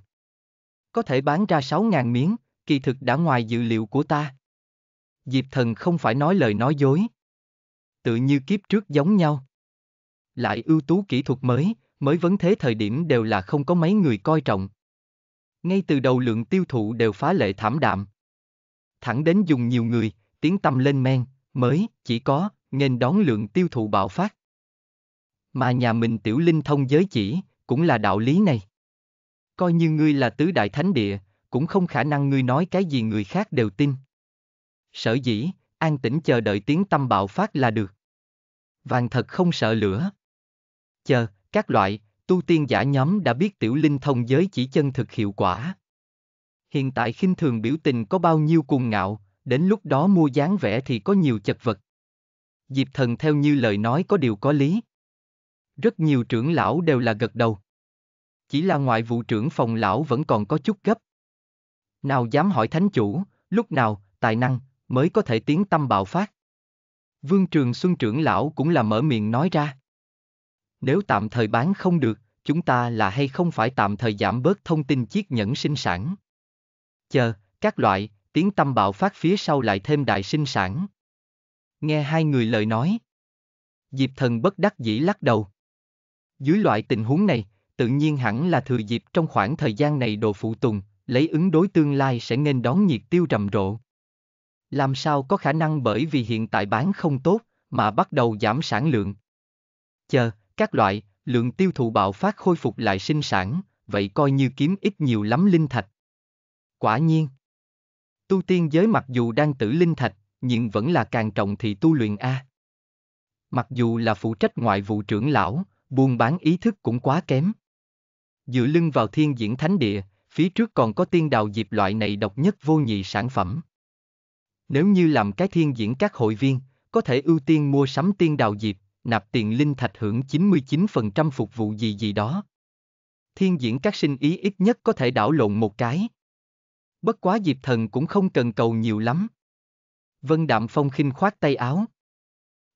Speaker 1: Có thể bán ra 6.000 miếng, kỳ thực đã ngoài dự liệu của ta. Diệp thần không phải nói lời nói dối. Tự như kiếp trước giống nhau. Lại ưu tú kỹ thuật mới, mới vấn thế thời điểm đều là không có mấy người coi trọng, ngay từ đầu lượng tiêu thụ đều phá lệ thảm đạm. Thẳng đến dùng nhiều người, tiếng tâm lên men, mới, chỉ có, nên đón lượng tiêu thụ bạo phát. Mà nhà mình tiểu linh thông giới chỉ, cũng là đạo lý này. Coi như ngươi là tứ đại thánh địa, cũng không khả năng ngươi nói cái gì người khác đều tin. Sở dĩ, an tĩnh chờ đợi tiếng tâm bạo phát là được. Vàng thật không sợ lửa. Chờ, các loại, tu tiên giả nhóm đã biết tiểu linh thông giới chỉ chân thực hiệu quả. Hiện tại khinh thường biểu tình có bao nhiêu cuồng ngạo, đến lúc đó mua dáng vẻ thì có nhiều chật vật. Diệp thần theo như lời nói có điều có lý. Rất nhiều trưởng lão đều là gật đầu. Chỉ là ngoại vụ trưởng phòng lão vẫn còn có chút gấp. Nào dám hỏi thánh chủ, lúc nào, tài năng, mới có thể tiến tâm bạo phát. Vương Trường Xuân trưởng lão cũng là mở miệng nói ra. Nếu tạm thời bán không được, chúng ta là hay không phải tạm thời giảm bớt thông tin chiếc nhẫn sinh sản. Chờ, các loại, tiếng tâm bạo phát phía sau lại thêm đại sinh sản. Nghe hai người lời nói. Diệp thần bất đắc dĩ lắc đầu. Dưới loại tình huống này, tự nhiên hẳn là thừa dịp trong khoảng thời gian này đồ phụ tùng, lấy ứng đối tương lai sẽ nên đón nhiệt tiêu rầm rộ. Làm sao có khả năng bởi vì hiện tại bán không tốt, mà bắt đầu giảm sản lượng. Chờ, các loại, lượng tiêu thụ bạo phát khôi phục lại sinh sản, vậy coi như kiếm ít nhiều lắm linh thạch. Quả nhiên, tu tiên giới mặc dù đang tử linh thạch, nhưng vẫn là càng trọng thì tu luyện A. Mặc dù là phụ trách ngoại vụ trưởng lão, buôn bán ý thức cũng quá kém. Dựa lưng vào thiên diễn thánh địa, phía trước còn có tiên đào diệp loại này độc nhất vô nhị sản phẩm. Nếu như làm cái thiên diễn các hội viên, có thể ưu tiên mua sắm tiên đào diệp, nạp tiền linh thạch hưởng 99% phục vụ gì gì đó. Thiên diễn các sinh ý ít nhất có thể đảo lộn một cái. Bất quá Diệp Thần cũng không cần cầu nhiều lắm. Vân Đạm Phong khinh khoát tay áo.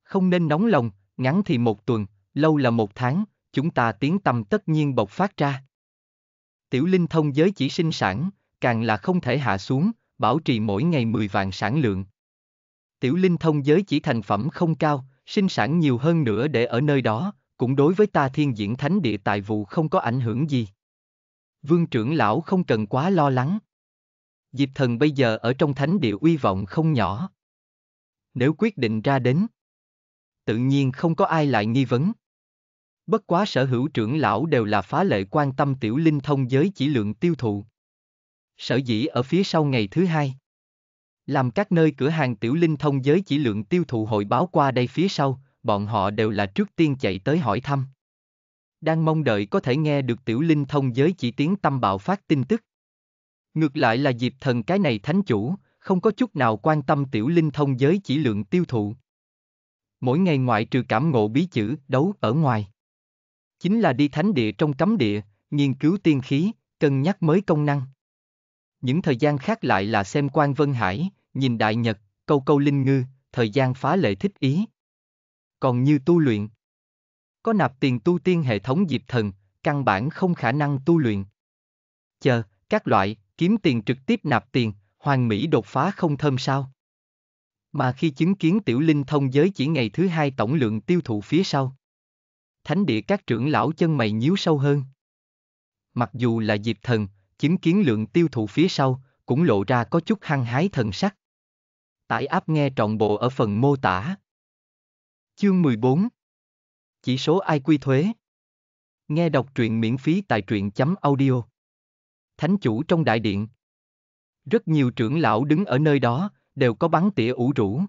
Speaker 1: Không nên nóng lòng, ngắn thì một tuần, lâu là một tháng, chúng ta tiến tâm tất nhiên bộc phát ra. Tiểu linh thông giới chỉ sinh sản, càng là không thể hạ xuống, bảo trì mỗi ngày 10 vạn sản lượng. Tiểu linh thông giới chỉ thành phẩm không cao, sinh sản nhiều hơn nữa để ở nơi đó, cũng đối với ta thiên diễn thánh địa tài vụ không có ảnh hưởng gì. Vương trưởng lão không cần quá lo lắng. Diệp thần bây giờ ở trong thánh địa uy vọng không nhỏ. Nếu quyết định ra đến, tự nhiên không có ai lại nghi vấn. Bất quá sở hữu trưởng lão đều là phá lệ quan tâm tiểu linh thông giới chỉ lượng tiêu thụ. Sở dĩ ở phía sau ngày thứ hai. Làm các nơi cửa hàng tiểu linh thông giới chỉ lượng tiêu thụ hội báo qua đây phía sau, bọn họ đều là trước tiên chạy tới hỏi thăm. Đang mong đợi có thể nghe được tiểu linh thông giới chỉ tiếng tâm bạo phát tin tức. Ngược lại là dịp thần cái này thánh chủ, không có chút nào quan tâm tiểu linh thông giới chỉ lượng tiêu thụ. Mỗi ngày ngoại trừ cảm ngộ bí chữ, đấu ở ngoài. Chính là đi thánh địa trong cấm địa, nghiên cứu tiên khí, cân nhắc mới công năng. Những thời gian khác lại là xem quan Vân Hải, nhìn đại nhật, câu câu linh ngư, thời gian phá lệ thích ý. Còn như tu luyện, có nạp tiền tu tiên hệ thống diệp thần, căn bản không khả năng tu luyện. Chờ, các loại, kiếm tiền trực tiếp nạp tiền, hoàng mỹ đột phá không thơm sao. Mà khi chứng kiến tiểu linh thông giới chỉ ngày thứ hai tổng lượng tiêu thụ phía sau. Thánh địa các trưởng lão chân mày nhíu sâu hơn. Mặc dù là diệp thần, chứng kiến lượng tiêu thụ phía sau, cũng lộ ra có chút hăng hái thần sắc. Tải app nghe trọn bộ ở phần mô tả. Chương 14 Chỉ số ai quy thuế Nghe đọc truyện miễn phí tại truyện.audio chấm Thánh chủ trong đại điện Rất nhiều trưởng lão đứng ở nơi đó, đều có bắn tỉa ủ rũ.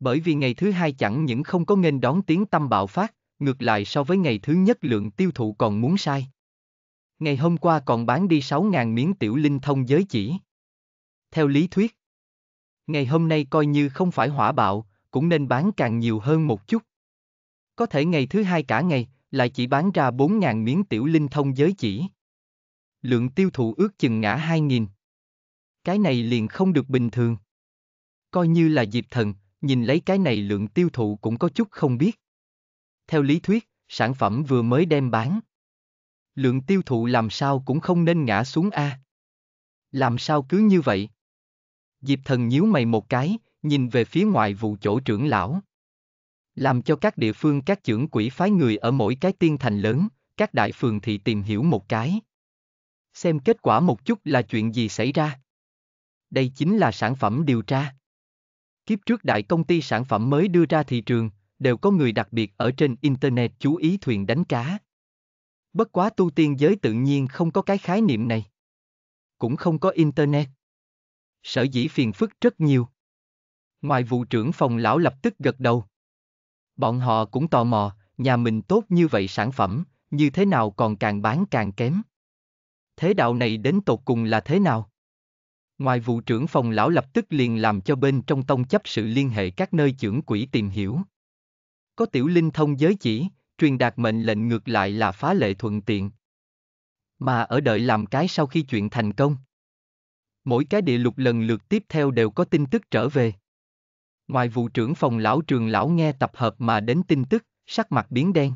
Speaker 1: Bởi vì ngày thứ hai chẳng những không có nghênh đón tiếng tâm bạo phát, ngược lại so với ngày thứ nhất lượng tiêu thụ còn muốn sai. Ngày hôm qua còn bán đi 6.000 miếng tiểu linh thông giới chỉ. Theo lý thuyết, ngày hôm nay coi như không phải hỏa bạo, cũng nên bán càng nhiều hơn một chút. Có thể ngày thứ hai cả ngày, lại chỉ bán ra 4.000 miếng tiểu linh thông giới chỉ. Lượng tiêu thụ ước chừng ngã 2.000. Cái này liền không được bình thường. Coi như là dịp thần, nhìn lấy cái này lượng tiêu thụ cũng có chút không biết. Theo lý thuyết, sản phẩm vừa mới đem bán. Lượng tiêu thụ làm sao cũng không nên ngã xuống A. Làm sao cứ như vậy? Diệp thần nhíu mày một cái, nhìn về phía ngoài vụ chỗ trưởng lão. Làm cho các địa phương các trưởng quỹ phái người ở mỗi cái tiên thành lớn, các đại phường thì tìm hiểu một cái. Xem kết quả một chút là chuyện gì xảy ra. Đây chính là sản phẩm điều tra. Kiếp trước đại công ty sản phẩm mới đưa ra thị trường, đều có người đặc biệt ở trên Internet chú ý thuyền đánh cá. Bất quá tu tiên giới tự nhiên không có cái khái niệm này. Cũng không có Internet sở dĩ phiền phức rất nhiều. Ngoài vụ trưởng phòng lão lập tức gật đầu. Bọn họ cũng tò mò, nhà mình tốt như vậy sản phẩm, như thế nào còn càng bán càng kém. Thế đạo này đến tột cùng là thế nào? Ngoài vụ trưởng phòng lão lập tức liền làm cho bên trong tông chấp sự liên hệ các nơi trưởng quỹ tìm hiểu. Có tiểu linh thông giới chỉ, truyền đạt mệnh lệnh ngược lại là phá lệ thuận tiện. Mà ở đợi làm cái sau khi chuyện thành công. Mỗi cái địa lục lần lượt tiếp theo đều có tin tức trở về. Ngoài vụ trưởng phòng lão trường lão nghe tập hợp mà đến tin tức, sắc mặt biến đen.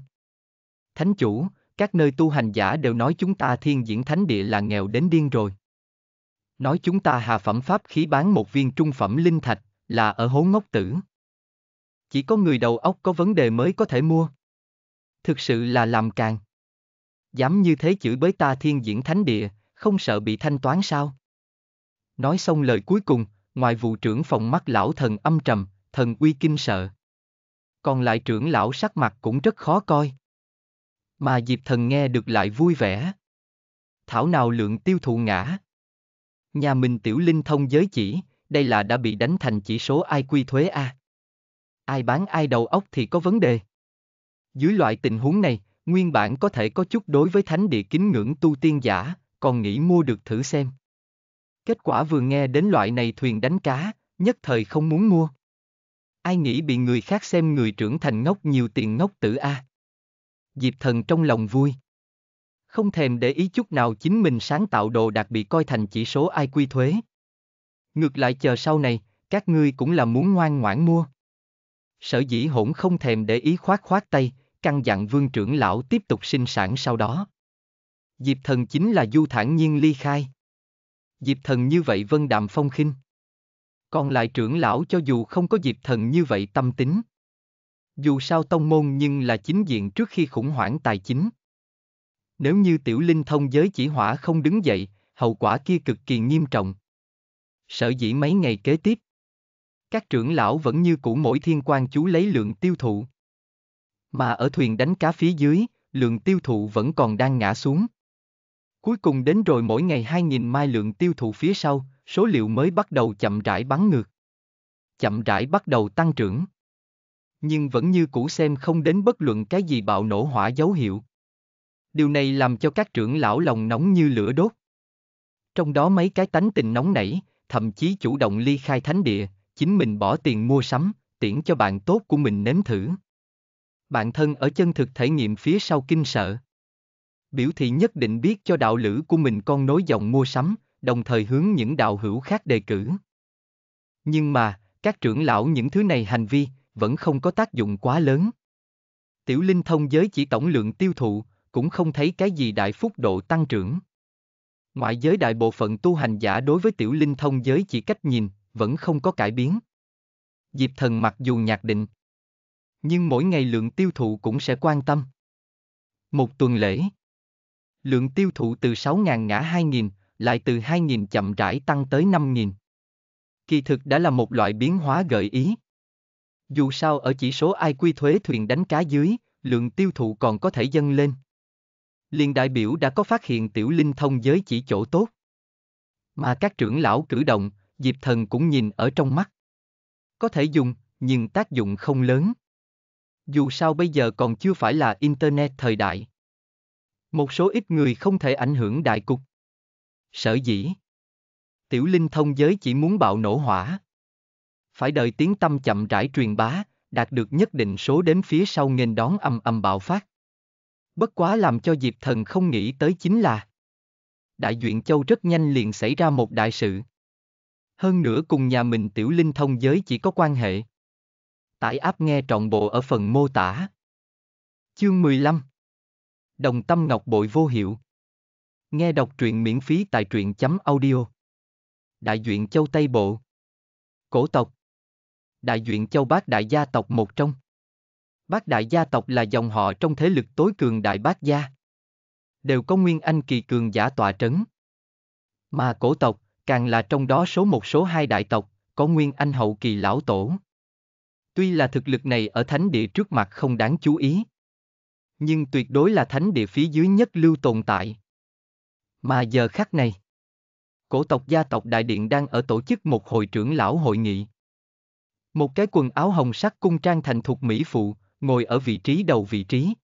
Speaker 1: Thánh chủ, các nơi tu hành giả đều nói chúng ta thiên diễn thánh địa là nghèo đến điên rồi. Nói chúng ta hà phẩm pháp khí bán một viên trung phẩm linh thạch, là ở hố ngốc tử. Chỉ có người đầu óc có vấn đề mới có thể mua. Thực sự là làm càng. Dám như thế chửi bới ta thiên diễn thánh địa, không sợ bị thanh toán sao? Nói xong lời cuối cùng, ngoài vụ trưởng phòng mắt lão thần âm trầm, thần uy kinh sợ. Còn lại trưởng lão sắc mặt cũng rất khó coi. Mà Diệp thần nghe được lại vui vẻ. Thảo nào lượng tiêu thụ ngã. Nhà mình tiểu linh thông giới chỉ, đây là đã bị đánh thành chỉ số ai quy thuế A. Ai bán ai đầu óc thì có vấn đề. Dưới loại tình huống này, nguyên bản có thể có chút đối với thánh địa kính ngưỡng tu tiên giả, còn nghĩ mua được thử xem. Kết quả vừa nghe đến loại này thuyền đánh cá, nhất thời không muốn mua. Ai nghĩ bị người khác xem người trưởng thành ngốc nhiều tiền ngốc tử a. À? Diệp thần trong lòng vui. Không thèm để ý chút nào chính mình sáng tạo đồ đạt bị coi thành chỉ số ai quy thuế. Ngược lại chờ sau này, các ngươi cũng là muốn ngoan ngoãn mua. Sở dĩ hỗn không thèm để ý khoát khoát tay, căn dặn vương trưởng lão tiếp tục sinh sản sau đó. Diệp thần chính là du thản nhiên ly khai. Diệp thần như vậy vân đạm phong khinh. Còn lại trưởng lão cho dù không có diệp thần như vậy tâm tính. Dù sao tông môn nhưng là chính diện trước khi khủng hoảng tài chính. Nếu như tiểu linh thông giới chỉ hỏa không đứng dậy, hậu quả kia cực kỳ nghiêm trọng. Sở dĩ mấy ngày kế tiếp, các trưởng lão vẫn như cũ mỗi thiên quan chú lấy lượng tiêu thụ. Mà ở thuyền đánh cá phía dưới, lượng tiêu thụ vẫn còn đang ngã xuống. Cuối cùng đến rồi mỗi ngày 2.000 mai lượng tiêu thụ phía sau, số liệu mới bắt đầu chậm rãi bắn ngược. Chậm rãi bắt đầu tăng trưởng. Nhưng vẫn như cũ xem không đến bất luận cái gì bạo nổ hỏa dấu hiệu. Điều này làm cho các trưởng lão lòng nóng như lửa đốt. Trong đó mấy cái tánh tình nóng nảy, thậm chí chủ động ly khai thánh địa, chính mình bỏ tiền mua sắm, tiễn cho bạn tốt của mình nếm thử. Bạn thân ở chân thực thể nghiệm phía sau kinh sợ biểu thị nhất định biết cho đạo lữ của mình con nối dòng mua sắm, đồng thời hướng những đạo hữu khác đề cử. Nhưng mà, các trưởng lão những thứ này hành vi, vẫn không có tác dụng quá lớn. Tiểu linh thông giới chỉ tổng lượng tiêu thụ, cũng không thấy cái gì đại phúc độ tăng trưởng. Ngoại giới đại bộ phận tu hành giả đối với tiểu linh thông giới chỉ cách nhìn, vẫn không có cải biến. Diệp thần mặc dù nhạt định, nhưng mỗi ngày lượng tiêu thụ cũng sẽ quan tâm. Một tuần lễ Lượng tiêu thụ từ 6.000 ngã 2.000, lại từ 2.000 chậm rãi tăng tới 5.000. Kỳ thực đã là một loại biến hóa gợi ý. Dù sao ở chỉ số ai quy thuế thuyền đánh cá dưới, lượng tiêu thụ còn có thể dâng lên. Liên đại biểu đã có phát hiện tiểu linh thông giới chỉ chỗ tốt. Mà các trưởng lão cử động, Diệp Thần cũng nhìn ở trong mắt. Có thể dùng, nhưng tác dụng không lớn. Dù sao bây giờ còn chưa phải là Internet thời đại. Một số ít người không thể ảnh hưởng đại cục. Sở dĩ. Tiểu linh thông giới chỉ muốn bạo nổ hỏa. Phải đợi tiếng tâm chậm rãi truyền bá, đạt được nhất định số đến phía sau nghênh đón âm âm bạo phát. Bất quá làm cho Diệp Thần không nghĩ tới chính là Đại Duyện Châu rất nhanh liền xảy ra một đại sự. Hơn nữa cùng nhà mình tiểu linh thông giới chỉ có quan hệ. Tải áp nghe trọn bộ ở phần mô tả. Chương 15 Đồng tâm ngọc bội vô hiệu. Nghe đọc truyện miễn phí tại truyện chấm audio. Đại duyện châu Tây Bộ. Cổ tộc. Đại duyện châu bác đại gia tộc một trong. Bác đại gia tộc là dòng họ trong thế lực tối cường đại bác gia. Đều có nguyên anh kỳ cường giả tọa trấn. Mà cổ tộc, càng là trong đó số một số hai đại tộc, có nguyên anh hậu kỳ lão tổ. Tuy là thực lực này ở thánh địa trước mặt không đáng chú ý, nhưng tuyệt đối là thánh địa phía dưới nhất lưu tồn tại. Mà giờ khắc này, cổ tộc gia tộc Đại Điện đang ở tổ chức một hội trưởng lão hội nghị. Một cái quần áo hồng sắc cung trang thành thuộc Mỹ Phụ, ngồi ở vị trí đầu vị trí.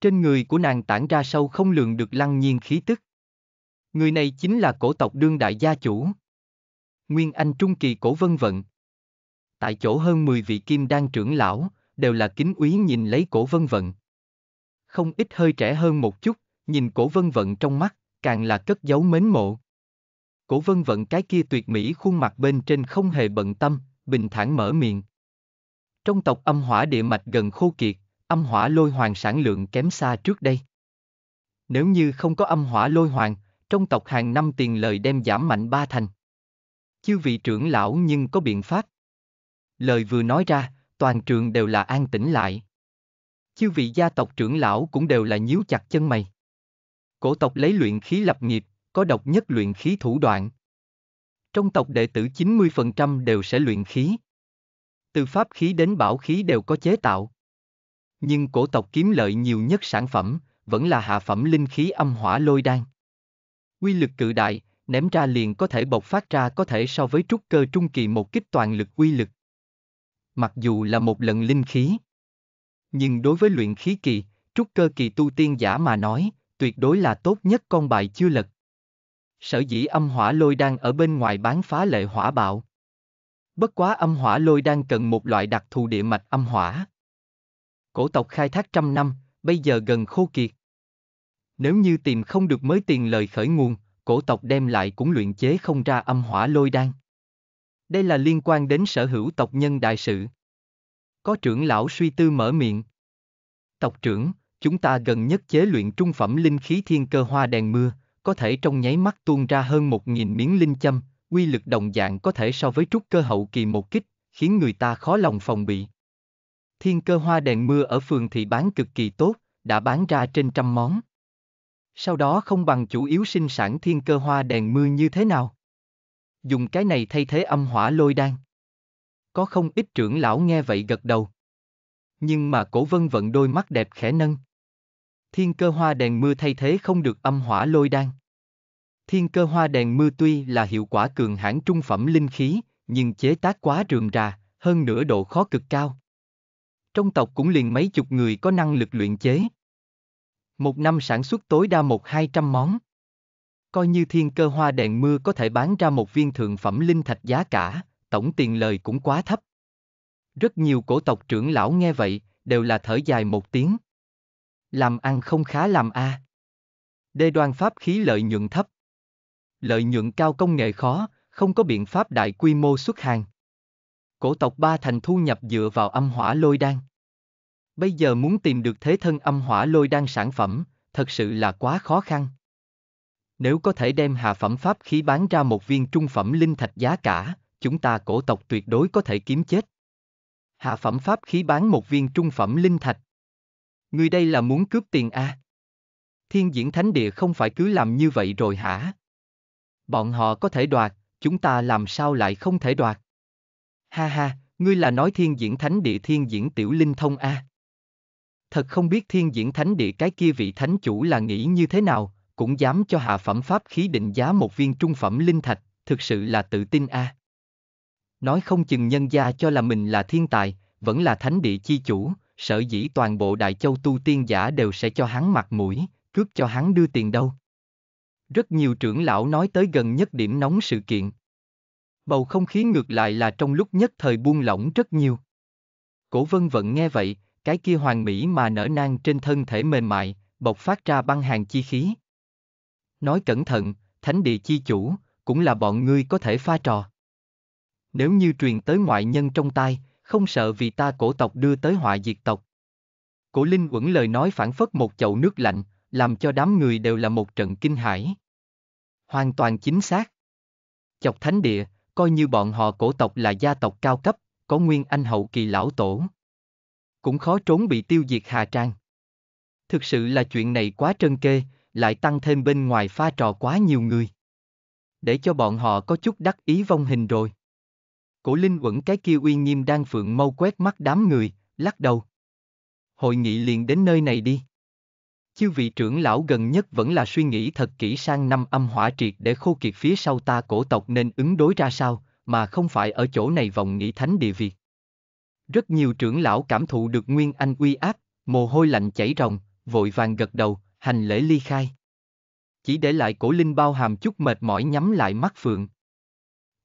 Speaker 1: Trên người của nàng tản ra sâu không lường được lăng nhiên khí tức. Người này chính là cổ tộc đương đại gia chủ. Nguyên Anh Trung Kỳ cổ vân vận. Tại chỗ hơn 10 vị kim đang trưởng lão, đều là kính úy nhìn lấy cổ vân vận không ít hơi trẻ hơn một chút, nhìn cổ vân vận trong mắt, càng là cất giấu mến mộ. Cổ vân vận cái kia tuyệt mỹ khuôn mặt bên trên không hề bận tâm, bình thản mở miệng. Trong tộc âm hỏa địa mạch gần khô kiệt, âm hỏa lôi hoàng sản lượng kém xa trước đây. Nếu như không có âm hỏa lôi hoàng, trong tộc hàng năm tiền lời đem giảm mạnh ba thành. Chư vị trưởng lão nhưng có biện pháp. Lời vừa nói ra, toàn trường đều là an tĩnh lại chư vị gia tộc trưởng lão cũng đều là nhíu chặt chân mày. Cổ tộc lấy luyện khí lập nghiệp, có độc nhất luyện khí thủ đoạn. Trong tộc đệ tử 90% đều sẽ luyện khí. Từ pháp khí đến bảo khí đều có chế tạo. Nhưng cổ tộc kiếm lợi nhiều nhất sản phẩm, vẫn là hạ phẩm linh khí âm hỏa lôi đan. Quy lực cự đại, ném ra liền có thể bộc phát ra có thể so với trúc cơ trung kỳ một kích toàn lực quy lực. Mặc dù là một lần linh khí, nhưng đối với luyện khí kỳ, trúc cơ kỳ tu tiên giả mà nói, tuyệt đối là tốt nhất con bài chưa lật. Sở dĩ âm hỏa lôi đang ở bên ngoài bán phá lệ hỏa bạo. Bất quá âm hỏa lôi đang cần một loại đặc thù địa mạch âm hỏa. Cổ tộc khai thác trăm năm, bây giờ gần khô kiệt. Nếu như tìm không được mới tiền lời khởi nguồn, cổ tộc đem lại cũng luyện chế không ra âm hỏa lôi đan. Đây là liên quan đến sở hữu tộc nhân đại sự. Có trưởng lão suy tư mở miệng. Tộc trưởng, chúng ta gần nhất chế luyện trung phẩm linh khí thiên cơ hoa đèn mưa, có thể trong nháy mắt tuôn ra hơn một nghìn miếng linh châm, quy lực đồng dạng có thể so với trúc cơ hậu kỳ một kích, khiến người ta khó lòng phòng bị. Thiên cơ hoa đèn mưa ở phường thị bán cực kỳ tốt, đã bán ra trên trăm món. Sau đó không bằng chủ yếu sinh sản thiên cơ hoa đèn mưa như thế nào? Dùng cái này thay thế âm hỏa lôi đan có không ít trưởng lão nghe vậy gật đầu. Nhưng mà cổ vân vận đôi mắt đẹp khẽ nâng. Thiên cơ hoa đèn mưa thay thế không được âm hỏa lôi đan. Thiên cơ hoa đèn mưa tuy là hiệu quả cường hãn trung phẩm linh khí, nhưng chế tác quá rườm rà, hơn nửa độ khó cực cao. Trong tộc cũng liền mấy chục người có năng lực luyện chế. Một năm sản xuất tối đa một hai trăm món. Coi như thiên cơ hoa đèn mưa có thể bán ra một viên thượng phẩm linh thạch giá cả, tổng tiền lời cũng quá thấp. Rất nhiều cổ tộc trưởng lão nghe vậy, đều là thở dài một tiếng. Làm ăn không khá làm a. À. Đê đoan pháp khí lợi nhuận thấp. Lợi nhuận cao công nghệ khó, không có biện pháp đại quy mô xuất hàng. Cổ tộc ba thành thu nhập dựa vào âm hỏa lôi đan. Bây giờ muốn tìm được thế thân âm hỏa lôi đan sản phẩm, thật sự là quá khó khăn. Nếu có thể đem hạ phẩm pháp khí bán ra một viên trung phẩm linh thạch giá cả, chúng ta cổ tộc tuyệt đối có thể kiếm chết. Hạ phẩm pháp khí bán một viên trung phẩm linh thạch. Người đây là muốn cướp tiền à? Thiên diễn thánh địa không phải cứ làm như vậy rồi hả? Bọn họ có thể đoạt, chúng ta làm sao lại không thể đoạt? Ha ha, ngươi là nói thiên diễn thánh địa thiên diễn tiểu linh thông a Thật không biết thiên diễn thánh địa cái kia vị thánh chủ là nghĩ như thế nào, cũng dám cho hạ phẩm pháp khí định giá một viên trung phẩm linh thạch, thực sự là tự tin a à? Nói không chừng nhân gia cho là mình là thiên tài, vẫn là thánh địa chi chủ, sở dĩ toàn bộ Đại Châu tu tiên giả đều sẽ cho hắn mặt mũi, cướp cho hắn đưa tiền đâu. Rất nhiều trưởng lão nói tới gần nhất điểm nóng sự kiện. Bầu không khí ngược lại là trong lúc nhất thời buông lỏng rất nhiều. Cổ vân vận nghe vậy, cái kia hoàng mỹ mà nở nang trên thân thể mềm mại, bộc phát ra băng hàng chi khí. Nói cẩn thận, thánh địa chi chủ, cũng là bọn ngươi có thể pha trò nếu như truyền tới ngoại nhân trong tai, không sợ vì ta cổ tộc đưa tới họa diệt tộc. Cổ Linh quẩn lời nói phản phất một chậu nước lạnh, làm cho đám người đều là một trận kinh hãi. Hoàn toàn chính xác. Chọc thánh địa, coi như bọn họ cổ tộc là gia tộc cao cấp, có nguyên anh hậu kỳ lão tổ. Cũng khó trốn bị tiêu diệt Hà Trang. Thực sự là chuyện này quá trân kê, lại tăng thêm bên ngoài pha trò quá nhiều người. Để cho bọn họ có chút đắc ý vong hình rồi. Cổ linh quẩn cái kia uy nghiêm đang phượng mau quét mắt đám người, lắc đầu. Hội nghị liền đến nơi này đi. Chư vị trưởng lão gần nhất vẫn là suy nghĩ thật kỹ sang năm âm hỏa triệt để khô kiệt phía sau ta cổ tộc nên ứng đối ra sao, mà không phải ở chỗ này vòng nghĩ thánh địa Việt. Rất nhiều trưởng lão cảm thụ được nguyên anh uy áp, mồ hôi lạnh chảy ròng, vội vàng gật đầu, hành lễ ly khai. Chỉ để lại cổ linh bao hàm chút mệt mỏi nhắm lại mắt phượng.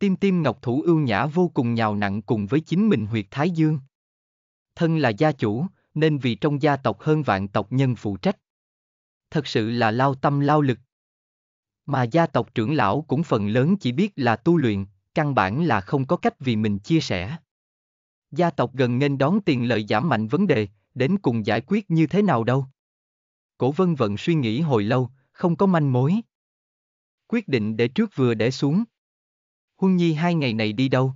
Speaker 1: Tim tim ngọc thủ ưu nhã vô cùng nhào nặng cùng với chính mình huyệt thái dương. Thân là gia chủ, nên vì trong gia tộc hơn vạn tộc nhân phụ trách. Thật sự là lao tâm lao lực. Mà gia tộc trưởng lão cũng phần lớn chỉ biết là tu luyện, căn bản là không có cách vì mình chia sẻ. Gia tộc gần nên đón tiền lợi giảm mạnh vấn đề, đến cùng giải quyết như thế nào đâu. Cổ vân vận suy nghĩ hồi lâu, không có manh mối. Quyết định để trước vừa để xuống, Huân Nhi hai ngày này đi đâu?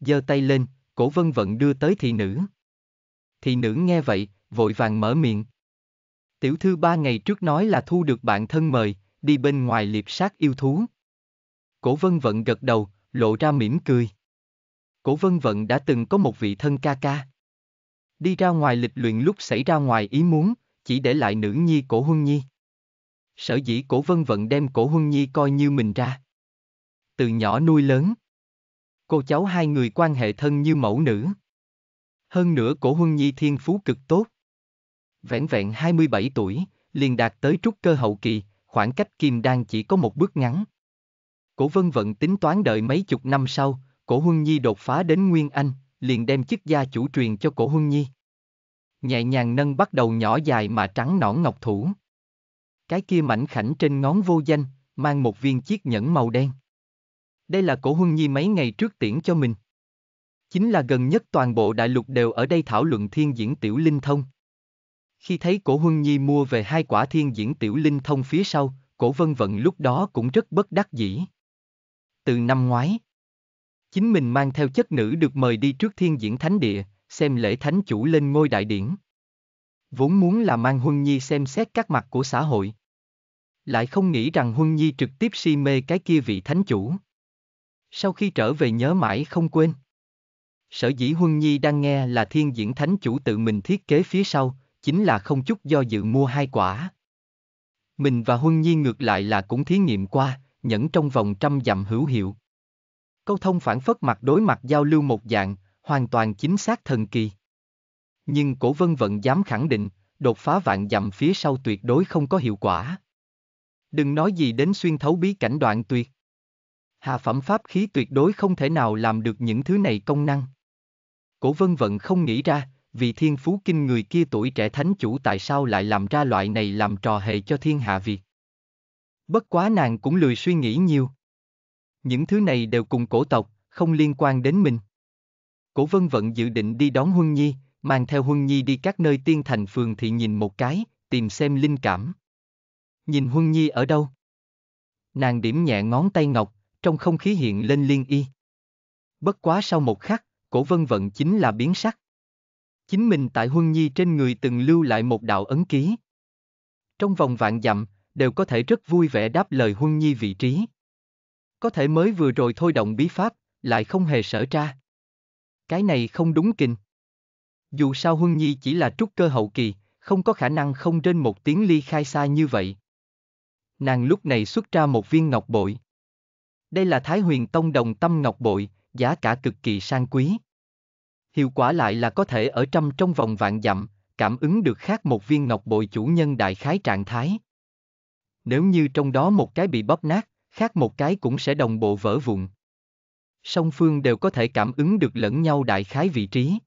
Speaker 1: giơ tay lên, cổ vân vận đưa tới thị nữ. Thị nữ nghe vậy, vội vàng mở miệng. Tiểu thư ba ngày trước nói là thu được bạn thân mời, đi bên ngoài liệp sát yêu thú. Cổ vân vận gật đầu, lộ ra mỉm cười. Cổ vân vận đã từng có một vị thân ca ca. Đi ra ngoài lịch luyện lúc xảy ra ngoài ý muốn, chỉ để lại nữ nhi cổ huân nhi. Sở dĩ cổ vân vận đem cổ huân nhi coi như mình ra từ nhỏ nuôi lớn. Cô cháu hai người quan hệ thân như mẫu nữ. Hơn nữa cổ huân nhi thiên phú cực tốt. Vẹn vẹn 27 tuổi, liền đạt tới trúc cơ hậu kỳ, khoảng cách kim đan chỉ có một bước ngắn. Cổ vân vận tính toán đợi mấy chục năm sau, cổ huân nhi đột phá đến Nguyên Anh, liền đem chức gia chủ truyền cho cổ huân nhi. Nhẹ nhàng nâng bắt đầu nhỏ dài mà trắng nõn ngọc thủ. Cái kia mảnh khảnh trên ngón vô danh, mang một viên chiếc nhẫn màu đen. Đây là cổ huân nhi mấy ngày trước tiễn cho mình. Chính là gần nhất toàn bộ đại lục đều ở đây thảo luận thiên diễn tiểu linh thông. Khi thấy cổ huân nhi mua về hai quả thiên diễn tiểu linh thông phía sau, cổ vân vận lúc đó cũng rất bất đắc dĩ. Từ năm ngoái, chính mình mang theo chất nữ được mời đi trước thiên diễn thánh địa, xem lễ thánh chủ lên ngôi đại điển. Vốn muốn là mang Huân Nhi xem xét các mặt của xã hội. Lại không nghĩ rằng Huân Nhi trực tiếp si mê cái kia vị thánh chủ sau khi trở về nhớ mãi không quên. Sở dĩ Huân Nhi đang nghe là thiên diễn thánh chủ tự mình thiết kế phía sau, chính là không chút do dự mua hai quả. Mình và Huân Nhi ngược lại là cũng thí nghiệm qua, nhẫn trong vòng trăm dặm hữu hiệu. Câu thông phản phất mặt đối mặt giao lưu một dạng, hoàn toàn chính xác thần kỳ. Nhưng cổ vân vận dám khẳng định, đột phá vạn dặm phía sau tuyệt đối không có hiệu quả. Đừng nói gì đến xuyên thấu bí cảnh đoạn tuyệt. Hà phẩm pháp khí tuyệt đối không thể nào làm được những thứ này công năng. Cổ vân vận không nghĩ ra, vì thiên phú kinh người kia tuổi trẻ thánh chủ tại sao lại làm ra loại này làm trò hề cho thiên hạ Việt. Bất quá nàng cũng lười suy nghĩ nhiều. Những thứ này đều cùng cổ tộc, không liên quan đến mình. Cổ vân vận dự định đi đón Huân Nhi, mang theo Huân Nhi đi các nơi tiên thành phường thị nhìn một cái, tìm xem linh cảm. Nhìn Huân Nhi ở đâu? Nàng điểm nhẹ ngón tay ngọc, trong không khí hiện lên liên y. Bất quá sau một khắc, cổ vân vận chính là biến sắc. Chính mình tại Huân Nhi trên người từng lưu lại một đạo ấn ký. Trong vòng vạn dặm, đều có thể rất vui vẻ đáp lời Huân Nhi vị trí. Có thể mới vừa rồi thôi động bí pháp, lại không hề sở tra. Cái này không đúng kinh. Dù sao Huân Nhi chỉ là trúc cơ hậu kỳ, không có khả năng không trên một tiếng ly khai xa như vậy. Nàng lúc này xuất ra một viên ngọc bội. Đây là Thái Huyền Tông đồng tâm ngọc bội, giá cả cực kỳ sang quý. Hiệu quả lại là có thể ở trăm trong vòng vạn dặm, cảm ứng được khác một viên ngọc bội chủ nhân đại khái trạng thái. Nếu như trong đó một cái bị bóp nát, khác một cái cũng sẽ đồng bộ vỡ vụn. Song phương đều có thể cảm ứng được lẫn nhau đại khái vị trí.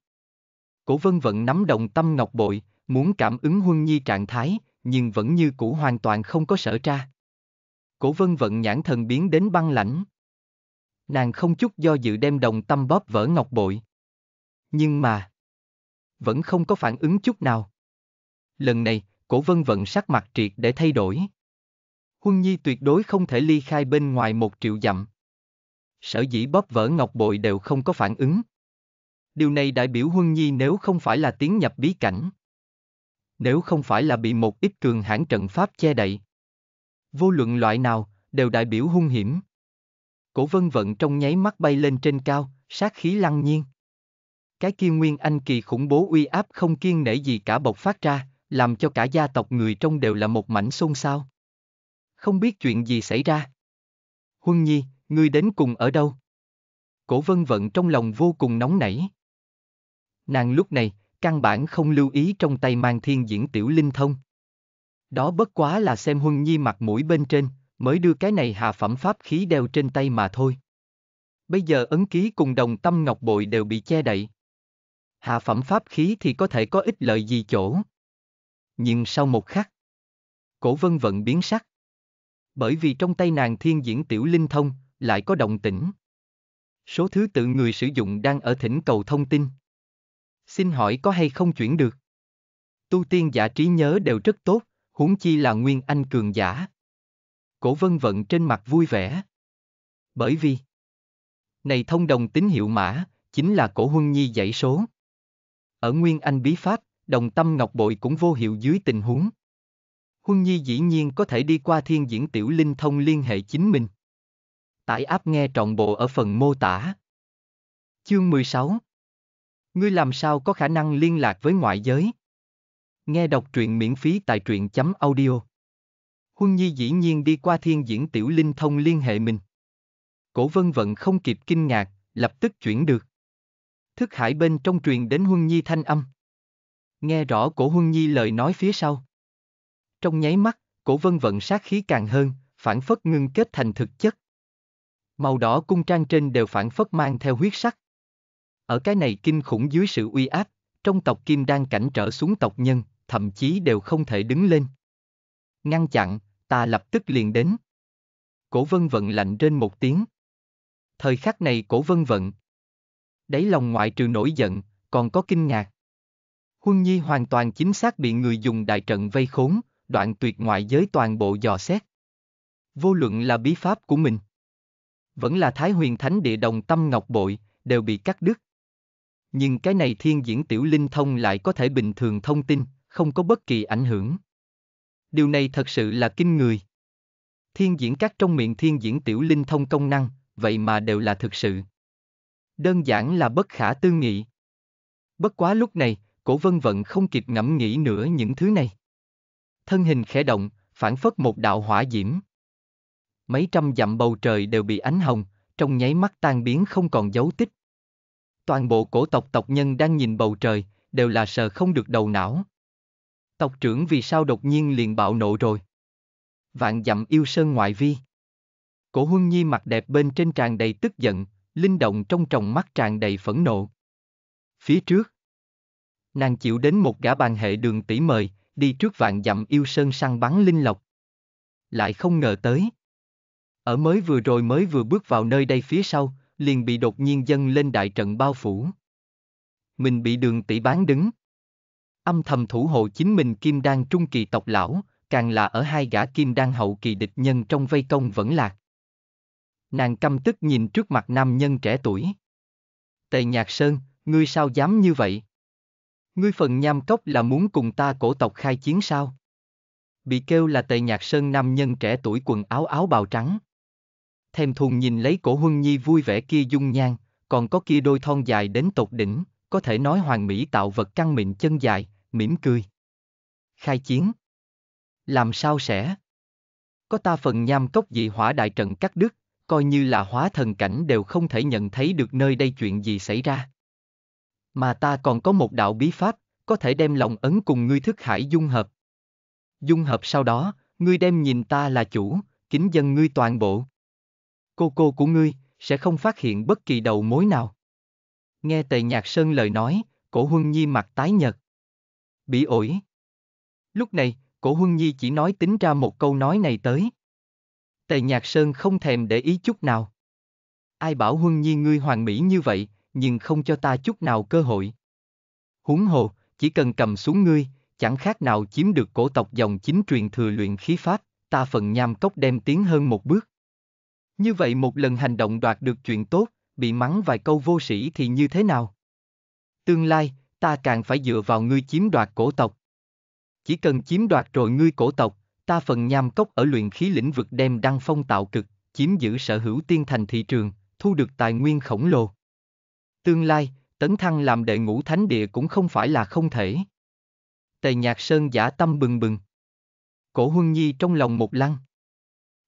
Speaker 1: Cổ vân vẫn nắm đồng tâm ngọc bội, muốn cảm ứng huân nhi trạng thái, nhưng vẫn như cũ hoàn toàn không có sở tra. Cổ vân vận nhãn thần biến đến băng lãnh. Nàng không chút do dự đem đồng tâm bóp vỡ ngọc bội. Nhưng mà, vẫn không có phản ứng chút nào. Lần này, cổ vân vận sắc mặt triệt để thay đổi. Huân Nhi tuyệt đối không thể ly khai bên ngoài một triệu dặm. Sở dĩ bóp vỡ ngọc bội đều không có phản ứng. Điều này đại biểu Huân Nhi nếu không phải là tiến nhập bí cảnh. Nếu không phải là bị một ít cường hãn trận pháp che đậy. Vô luận loại nào, đều đại biểu hung hiểm. Cổ vân vận trong nháy mắt bay lên trên cao, sát khí lăng nhiên. Cái kia nguyên anh kỳ khủng bố uy áp không kiên nể gì cả bộc phát ra, làm cho cả gia tộc người trong đều là một mảnh xôn xao. Không biết chuyện gì xảy ra. Huân Nhi, ngươi đến cùng ở đâu? Cổ vân vận trong lòng vô cùng nóng nảy. Nàng lúc này, căn bản không lưu ý trong tay mang thiên diễn tiểu linh thông. Đó bất quá là xem Huân Nhi mặt mũi bên trên, mới đưa cái này hạ phẩm pháp khí đeo trên tay mà thôi. Bây giờ ấn ký cùng đồng tâm ngọc bội đều bị che đậy. Hạ phẩm pháp khí thì có thể có ích lợi gì chỗ. Nhưng sau một khắc, cổ vân vận biến sắc. Bởi vì trong tay nàng thiên diễn tiểu linh thông, lại có động tĩnh. Số thứ tự người sử dụng đang ở thỉnh cầu thông tin. Xin hỏi có hay không chuyển được? Tu tiên giả trí nhớ đều rất tốt, huống chi là Nguyên Anh cường giả. Cổ vân vận trên mặt vui vẻ. Bởi vì, này thông đồng tín hiệu mã, chính là cổ huân nhi dãy số. Ở Nguyên Anh bí pháp, đồng tâm ngọc bội cũng vô hiệu dưới tình huống. Huân Nhi dĩ nhiên có thể đi qua thiên diễn tiểu linh thông liên hệ chính mình. Tải áp nghe trọn bộ ở phần mô tả. Chương 16 Ngươi làm sao có khả năng liên lạc với ngoại giới? Nghe đọc truyện miễn phí tại truyện chấm audio. Huân Nhi dĩ nhiên đi qua thiên diễn tiểu linh thông liên hệ mình. Cổ vân vận không kịp kinh ngạc, lập tức chuyển được. Thức hải bên trong truyền đến Huân Nhi thanh âm. Nghe rõ cổ Huân Nhi lời nói phía sau. Trong nháy mắt, cổ vân vận sát khí càng hơn, phản phất ngưng kết thành thực chất. Màu đỏ cung trang trên đều phản phất mang theo huyết sắc. Ở cái này kinh khủng dưới sự uy áp, trong tộc Kim đang cảnh trở xuống tộc nhân, thậm chí đều không thể đứng lên. Ngăn chặn, ta lập tức liền đến. Cổ vân vận lạnh trên một tiếng. Thời khắc này cổ vân vận. Đấy lòng ngoại trừ nổi giận, còn có kinh ngạc. Huân Nhi hoàn toàn chính xác bị người dùng đại trận vây khốn, đoạn tuyệt ngoại giới toàn bộ dò xét. Vô luận là bí pháp của mình. Vẫn là Thái huyền thánh địa đồng tâm ngọc bội, đều bị cắt đứt. Nhưng cái này thiên diễn tiểu linh thông lại có thể bình thường thông tin, không có bất kỳ ảnh hưởng. Điều này thật sự là kinh người. Thiên diễn các trong miệng thiên diễn tiểu linh thông công năng, vậy mà đều là thực sự. Đơn giản là bất khả tư nghị. Bất quá lúc này, cổ vân vận không kịp ngẫm nghĩ nữa những thứ này. Thân hình khẽ động, phản phất một đạo hỏa diễm. Mấy trăm dặm bầu trời đều bị ánh hồng, trong nháy mắt tan biến không còn dấu tích. Toàn bộ cổ tộc tộc nhân đang nhìn bầu trời, đều là sờ không được đầu não. Tộc trưởng vì sao đột nhiên liền bạo nộ rồi? Vạn dặm yêu sơn ngoại vi. Cổ huân nhi mặt đẹp bên trên tràn đầy tức giận, linh động trong tròng mắt tràn đầy phẫn nộ. Phía trước, nàng chịu đến một gã bàn hệ đường tỷ mời, đi trước vạn dặm yêu sơn săn bắn linh lộc. Lại không ngờ tới. Ở mới vừa rồi mới vừa bước vào nơi đây phía sau, liền bị đột nhiên dâng lên đại trận bao phủ. Mình bị đường tỷ bán đứng âm thầm thủ hộ chính mình kim đan trung kỳ tộc lão, càng là ở hai gã kim đan hậu kỳ địch nhân trong vây công vẫn lạc. Nàng căm tức nhìn trước mặt nam nhân trẻ tuổi. Tề Nhạc Sơn, ngươi sao dám như vậy? Ngươi phần nham cốc là muốn cùng ta cổ tộc khai chiến sao? Bị kêu là Tề Nhạc Sơn nam nhân trẻ tuổi quần áo áo bào trắng. Thèm thùng nhìn lấy cổ huân nhi vui vẻ kia dung nhan, còn có kia đôi thon dài đến tột đỉnh, có thể nói hoàng mỹ tạo vật căng mịn chân dài, mỉm cười. Khai chiến. Làm sao sẽ? Có ta phần nham cốc dị hỏa đại trận cắt đứt, coi như là hóa thần cảnh đều không thể nhận thấy được nơi đây chuyện gì xảy ra. Mà ta còn có một đạo bí pháp, có thể đem lòng ấn cùng ngươi thức hải dung hợp. Dung hợp sau đó, ngươi đem nhìn ta là chủ, kính dân ngươi toàn bộ. Cô cô của ngươi, sẽ không phát hiện bất kỳ đầu mối nào. Nghe tề nhạc sơn lời nói, cổ huân nhi mặt tái nhật bị ổi. Lúc này, cổ huân nhi chỉ nói tính ra một câu nói này tới. Tề Nhạc Sơn không thèm để ý chút nào. Ai bảo huân nhi ngươi hoàn mỹ như vậy, nhưng không cho ta chút nào cơ hội. Huống hồ, chỉ cần cầm xuống ngươi, chẳng khác nào chiếm được cổ tộc dòng chính truyền thừa luyện khí pháp, ta phần nham cốc đem tiến hơn một bước. Như vậy một lần hành động đoạt được chuyện tốt, bị mắng vài câu vô sĩ thì như thế nào? Tương lai, ta càng phải dựa vào ngươi chiếm đoạt cổ tộc. Chỉ cần chiếm đoạt rồi ngươi cổ tộc, ta phần nham cốc ở luyện khí lĩnh vực đem đăng phong tạo cực, chiếm giữ sở hữu tiên thành thị trường, thu được tài nguyên khổng lồ. Tương lai, tấn thăng làm đệ ngũ thánh địa cũng không phải là không thể. Tề Nhạc Sơn giả tâm bừng bừng. Cổ Huân Nhi trong lòng một lăng.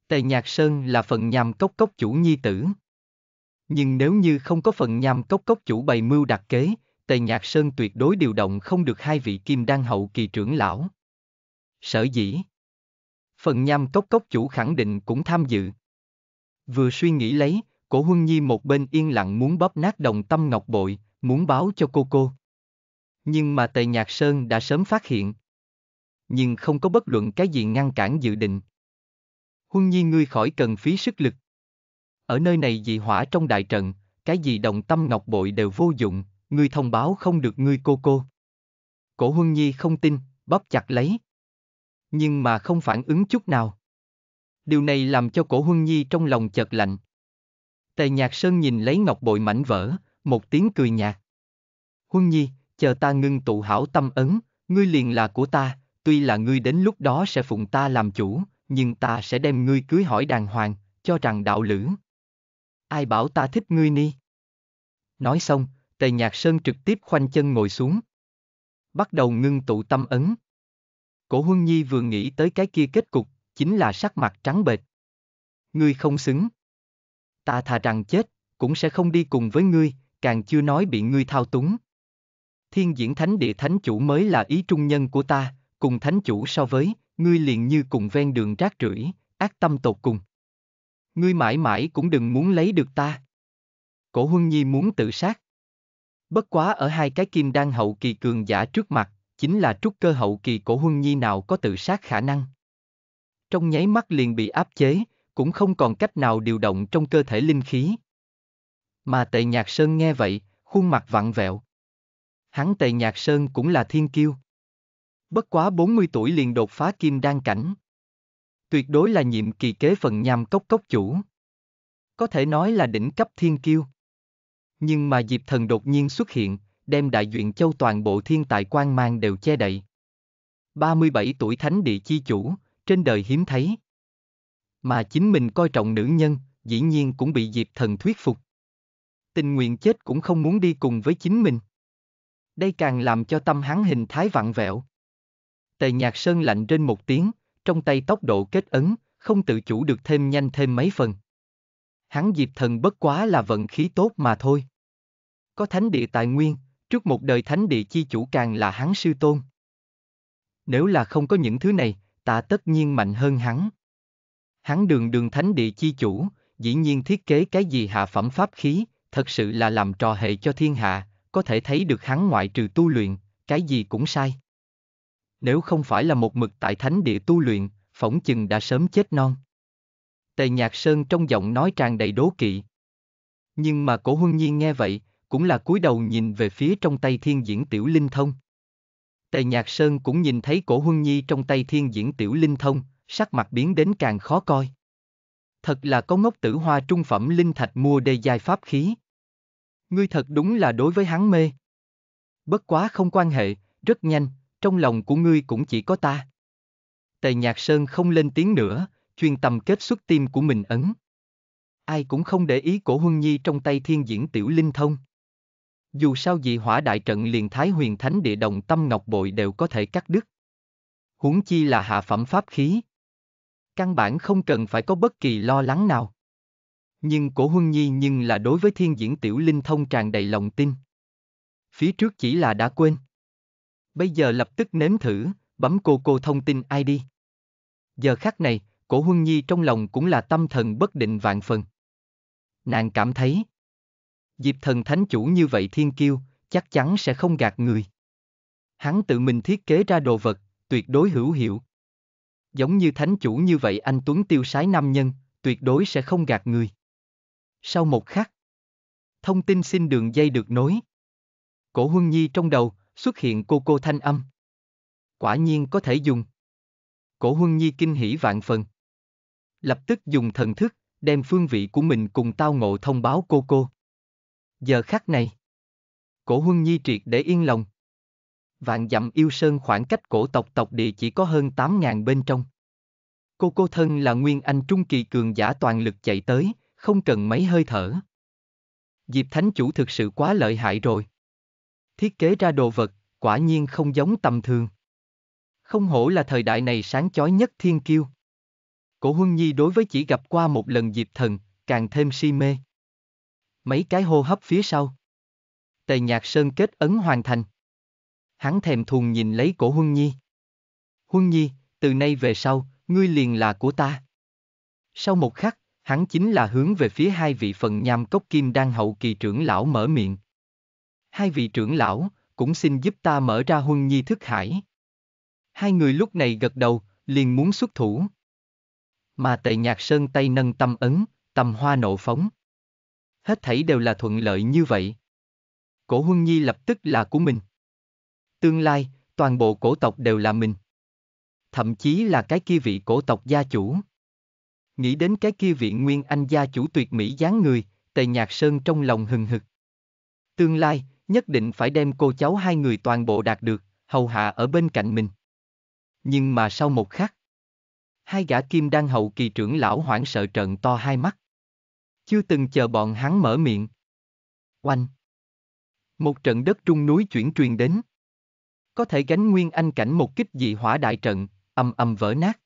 Speaker 1: Tề Nhạc Sơn là phần nhàm cốc cốc chủ nhi tử. Nhưng nếu như không có phần nhàm cốc cốc chủ bày mưu đặt kế, Tề Nhạc Sơn tuyệt đối điều động không được hai vị kim đan hậu kỳ trưởng lão. Sở dĩ. Phần nham cốc cốc chủ khẳng định cũng tham dự. Vừa suy nghĩ lấy, cổ huân nhi một bên yên lặng muốn bóp nát đồng tâm ngọc bội, muốn báo cho cô cô. Nhưng mà Tề Nhạc Sơn đã sớm phát hiện. Nhưng không có bất luận cái gì ngăn cản dự định. Huân nhi ngươi khỏi cần phí sức lực. Ở nơi này dị hỏa trong đại trận, cái gì đồng tâm ngọc bội đều vô dụng, ngươi thông báo không được ngươi cô cô. Cổ Huân Nhi không tin, bóp chặt lấy. Nhưng mà không phản ứng chút nào. Điều này làm cho cổ Huân Nhi trong lòng chợt lạnh. Tề Nhạc Sơn nhìn lấy ngọc bội mảnh vỡ, một tiếng cười nhạt. Huân Nhi, chờ ta ngưng tụ hảo tâm ấn, ngươi liền là của ta, tuy là ngươi đến lúc đó sẽ phụng ta làm chủ, nhưng ta sẽ đem ngươi cưới hỏi đàng hoàng, cho rằng đạo lữ. Ai bảo ta thích ngươi ni? Nói xong, Tề Nhạc Sơn trực tiếp khoanh chân ngồi xuống. Bắt đầu ngưng tụ tâm ấn. Cổ Huân Nhi vừa nghĩ tới cái kia kết cục, chính là sắc mặt trắng bệch. Ngươi không xứng. Ta thà rằng chết, cũng sẽ không đi cùng với ngươi, càng chưa nói bị ngươi thao túng. Thiên diễn thánh địa thánh chủ mới là ý trung nhân của ta, cùng thánh chủ so với, ngươi liền như cùng ven đường rác rưởi, ác tâm tột cùng. Ngươi mãi mãi cũng đừng muốn lấy được ta. Cổ Huân Nhi muốn tự sát. Bất quá ở hai cái kim đan hậu kỳ cường giả trước mặt, chính là trúc cơ hậu kỳ cổ huân nhi nào có tự sát khả năng. Trong nháy mắt liền bị áp chế, cũng không còn cách nào điều động trong cơ thể linh khí. Mà tệ nhạc sơn nghe vậy, khuôn mặt vặn vẹo. Hắn tề nhạc sơn cũng là thiên kiêu. Bất quá 40 tuổi liền đột phá kim đan cảnh. Tuyệt đối là nhiệm kỳ kế phần nham cốc cốc chủ. Có thể nói là đỉnh cấp thiên kiêu. Nhưng mà Diệp Thần đột nhiên xuất hiện, đem đại duyện châu toàn bộ thiên tài quan mang đều che đậy. 37 tuổi thánh địa chi chủ, trên đời hiếm thấy. Mà chính mình coi trọng nữ nhân, dĩ nhiên cũng bị Diệp Thần thuyết phục. Tình nguyện chết cũng không muốn đi cùng với chính mình. Đây càng làm cho tâm hắn hình thái vặn vẹo. Tề nhạc sơn lạnh trên một tiếng, trong tay tốc độ kết ấn, không tự chủ được thêm nhanh thêm mấy phần. Hắn Diệp Thần bất quá là vận khí tốt mà thôi có thánh địa tài nguyên, trước một đời thánh địa chi chủ càng là hắn sư tôn. Nếu là không có những thứ này, ta tất nhiên mạnh hơn hắn. Hắn đường đường thánh địa chi chủ, dĩ nhiên thiết kế cái gì hạ phẩm pháp khí, thật sự là làm trò hệ cho thiên hạ, có thể thấy được hắn ngoại trừ tu luyện, cái gì cũng sai. Nếu không phải là một mực tại thánh địa tu luyện, phỏng chừng đã sớm chết non. Tề Nhạc Sơn trong giọng nói tràn đầy đố kỵ. Nhưng mà cổ huân nhiên nghe vậy, cũng là cúi đầu nhìn về phía trong tay thiên diễn tiểu linh thông. Tề Nhạc Sơn cũng nhìn thấy cổ huân nhi trong tay thiên diễn tiểu linh thông, sắc mặt biến đến càng khó coi. Thật là có ngốc tử hoa trung phẩm linh thạch mua đề giai pháp khí. Ngươi thật đúng là đối với hắn mê. Bất quá không quan hệ, rất nhanh, trong lòng của ngươi cũng chỉ có ta. Tề Nhạc Sơn không lên tiếng nữa, chuyên tâm kết xuất tim của mình ấn. Ai cũng không để ý cổ huân nhi trong tay thiên diễn tiểu linh thông dù sao dị hỏa đại trận liền thái huyền thánh địa đồng tâm ngọc bội đều có thể cắt đứt. Huống chi là hạ phẩm pháp khí. Căn bản không cần phải có bất kỳ lo lắng nào. Nhưng cổ huân nhi nhưng là đối với thiên diễn tiểu linh thông tràn đầy lòng tin. Phía trước chỉ là đã quên. Bây giờ lập tức nếm thử, bấm cô cô thông tin ID. Giờ khắc này, cổ huân nhi trong lòng cũng là tâm thần bất định vạn phần. Nàng cảm thấy, Diệp thần thánh chủ như vậy thiên kiêu, chắc chắn sẽ không gạt người. Hắn tự mình thiết kế ra đồ vật, tuyệt đối hữu hiệu. Giống như thánh chủ như vậy anh Tuấn tiêu sái nam nhân, tuyệt đối sẽ không gạt người. Sau một khắc, thông tin xin đường dây được nối. Cổ Huân Nhi trong đầu, xuất hiện cô cô thanh âm. Quả nhiên có thể dùng. Cổ Huân Nhi kinh hỉ vạn phần. Lập tức dùng thần thức, đem phương vị của mình cùng tao ngộ thông báo cô cô. Giờ khắc này, cổ huân nhi triệt để yên lòng. Vạn dặm yêu sơn khoảng cách cổ tộc tộc địa chỉ có hơn 8.000 bên trong. Cô cô thân là nguyên anh trung kỳ cường giả toàn lực chạy tới, không cần mấy hơi thở. Diệp Thánh Chủ thực sự quá lợi hại rồi. Thiết kế ra đồ vật, quả nhiên không giống tầm thường. Không hổ là thời đại này sáng chói nhất thiên kiêu. Cổ Huân Nhi đối với chỉ gặp qua một lần Diệp Thần, càng thêm si mê. Mấy cái hô hấp phía sau. Tề nhạc sơn kết ấn hoàn thành. Hắn thèm thuồng nhìn lấy cổ Huân Nhi. Huân Nhi, từ nay về sau, ngươi liền là của ta. Sau một khắc, hắn chính là hướng về phía hai vị phần nham cốc kim đang hậu kỳ trưởng lão mở miệng. Hai vị trưởng lão, cũng xin giúp ta mở ra Huân Nhi thức hải. Hai người lúc này gật đầu, liền muốn xuất thủ. Mà tệ nhạc sơn tay nâng tâm ấn, tầm hoa nộ phóng hết thảy đều là thuận lợi như vậy. Cổ Huân Nhi lập tức là của mình. Tương lai, toàn bộ cổ tộc đều là mình. Thậm chí là cái kia vị cổ tộc gia chủ. Nghĩ đến cái kia vị Nguyên Anh gia chủ tuyệt mỹ dáng người, tề nhạc sơn trong lòng hừng hực. Tương lai, nhất định phải đem cô cháu hai người toàn bộ đạt được, hầu hạ ở bên cạnh mình. Nhưng mà sau một khắc, hai gã kim đan hậu kỳ trưởng lão hoảng sợ trận to hai mắt chưa từng chờ bọn hắn mở miệng. Oanh! Một trận đất trung núi chuyển truyền đến. Có thể gánh nguyên anh cảnh một kích dị hỏa đại trận, âm âm vỡ nát.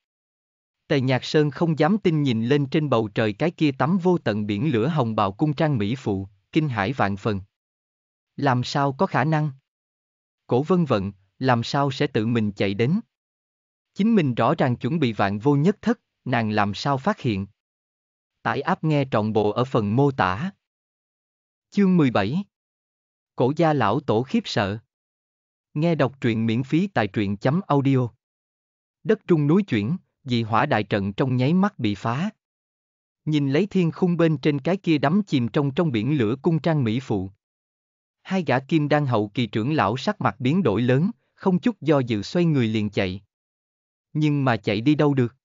Speaker 1: Tề Nhạc Sơn không dám tin nhìn lên trên bầu trời cái kia tắm vô tận biển lửa hồng bào cung trang mỹ phụ, kinh hải vạn phần. Làm sao có khả năng? Cổ vân vận, làm sao sẽ tự mình chạy đến? Chính mình rõ ràng chuẩn bị vạn vô nhất thất, nàng làm sao phát hiện? Tải app nghe trọn bộ ở phần mô tả. Chương 17 Cổ gia lão tổ khiếp sợ. Nghe đọc truyện miễn phí tại truyện.audio. chấm Đất trung núi chuyển, dị hỏa đại trận trong nháy mắt bị phá. Nhìn lấy thiên khung bên trên cái kia đắm chìm trong trong biển lửa cung trang mỹ phụ. Hai gã kim đang hậu kỳ trưởng lão sắc mặt biến đổi lớn, không chút do dự xoay người liền chạy. Nhưng mà chạy đi đâu được?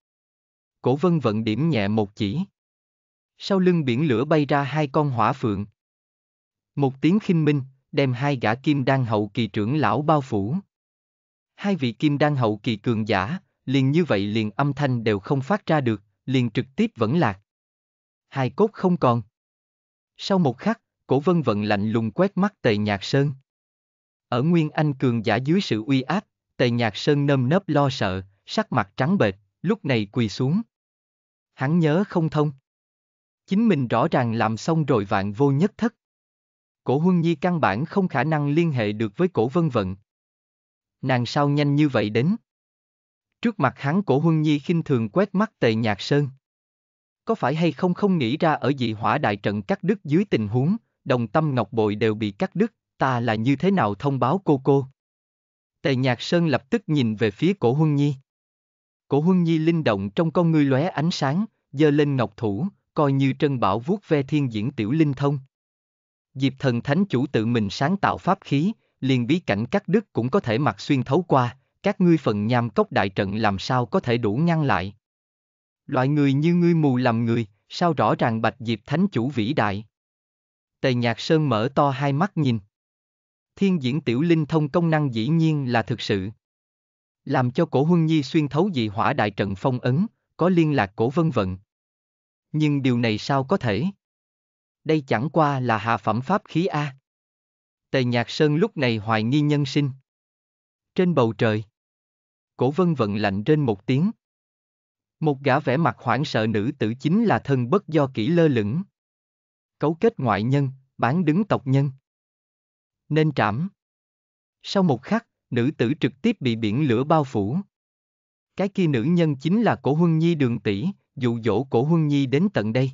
Speaker 1: Cổ vân vận điểm nhẹ một chỉ. Sau lưng biển lửa bay ra hai con hỏa phượng. Một tiếng khinh minh, đem hai gã kim đan hậu kỳ trưởng lão bao phủ. Hai vị kim đan hậu kỳ cường giả, liền như vậy liền âm thanh đều không phát ra được, liền trực tiếp vẫn lạc. Hai cốt không còn. Sau một khắc, cổ vân vận lạnh lùng quét mắt tề nhạc sơn. Ở Nguyên Anh cường giả dưới sự uy áp, tề nhạc sơn nơm nớp lo sợ, sắc mặt trắng bệch, lúc này quỳ xuống. Hắn nhớ không thông chính mình rõ ràng làm xong rồi vạn vô nhất thất. Cổ Huân Nhi căn bản không khả năng liên hệ được với cổ vân vận. Nàng sao nhanh như vậy đến? Trước mặt hắn cổ Huân Nhi khinh thường quét mắt tề nhạc sơn. Có phải hay không không nghĩ ra ở dị hỏa đại trận cắt đứt dưới tình huống, đồng tâm ngọc bội đều bị cắt đứt, ta là như thế nào thông báo cô cô? Tề nhạc sơn lập tức nhìn về phía cổ Huân Nhi. Cổ Huân Nhi linh động trong con ngươi lóe ánh sáng, giơ lên ngọc thủ, coi như trân bảo vuốt ve thiên diễn tiểu linh thông. Diệp thần thánh chủ tự mình sáng tạo pháp khí, liền bí cảnh cắt đứt cũng có thể mặc xuyên thấu qua, các ngươi phần nham cốc đại trận làm sao có thể đủ ngăn lại. Loại người như ngươi mù lầm người, sao rõ ràng bạch diệp thánh chủ vĩ đại. Tề nhạc sơn mở to hai mắt nhìn. Thiên diễn tiểu linh thông công năng dĩ nhiên là thực sự. Làm cho cổ huân nhi xuyên thấu dị hỏa đại trận phong ấn, có liên lạc cổ vân vận. Nhưng điều này sao có thể? Đây chẳng qua là hạ phẩm pháp khí A. Tề Nhạc Sơn lúc này hoài nghi nhân sinh. Trên bầu trời, cổ vân vận lạnh trên một tiếng. Một gã vẻ mặt hoảng sợ nữ tử chính là thân bất do kỹ lơ lửng. Cấu kết ngoại nhân, bán đứng tộc nhân. Nên trảm. Sau một khắc, nữ tử trực tiếp bị biển lửa bao phủ. Cái kia nữ nhân chính là cổ huân nhi đường tỷ, dụ dỗ cổ huân nhi đến tận đây.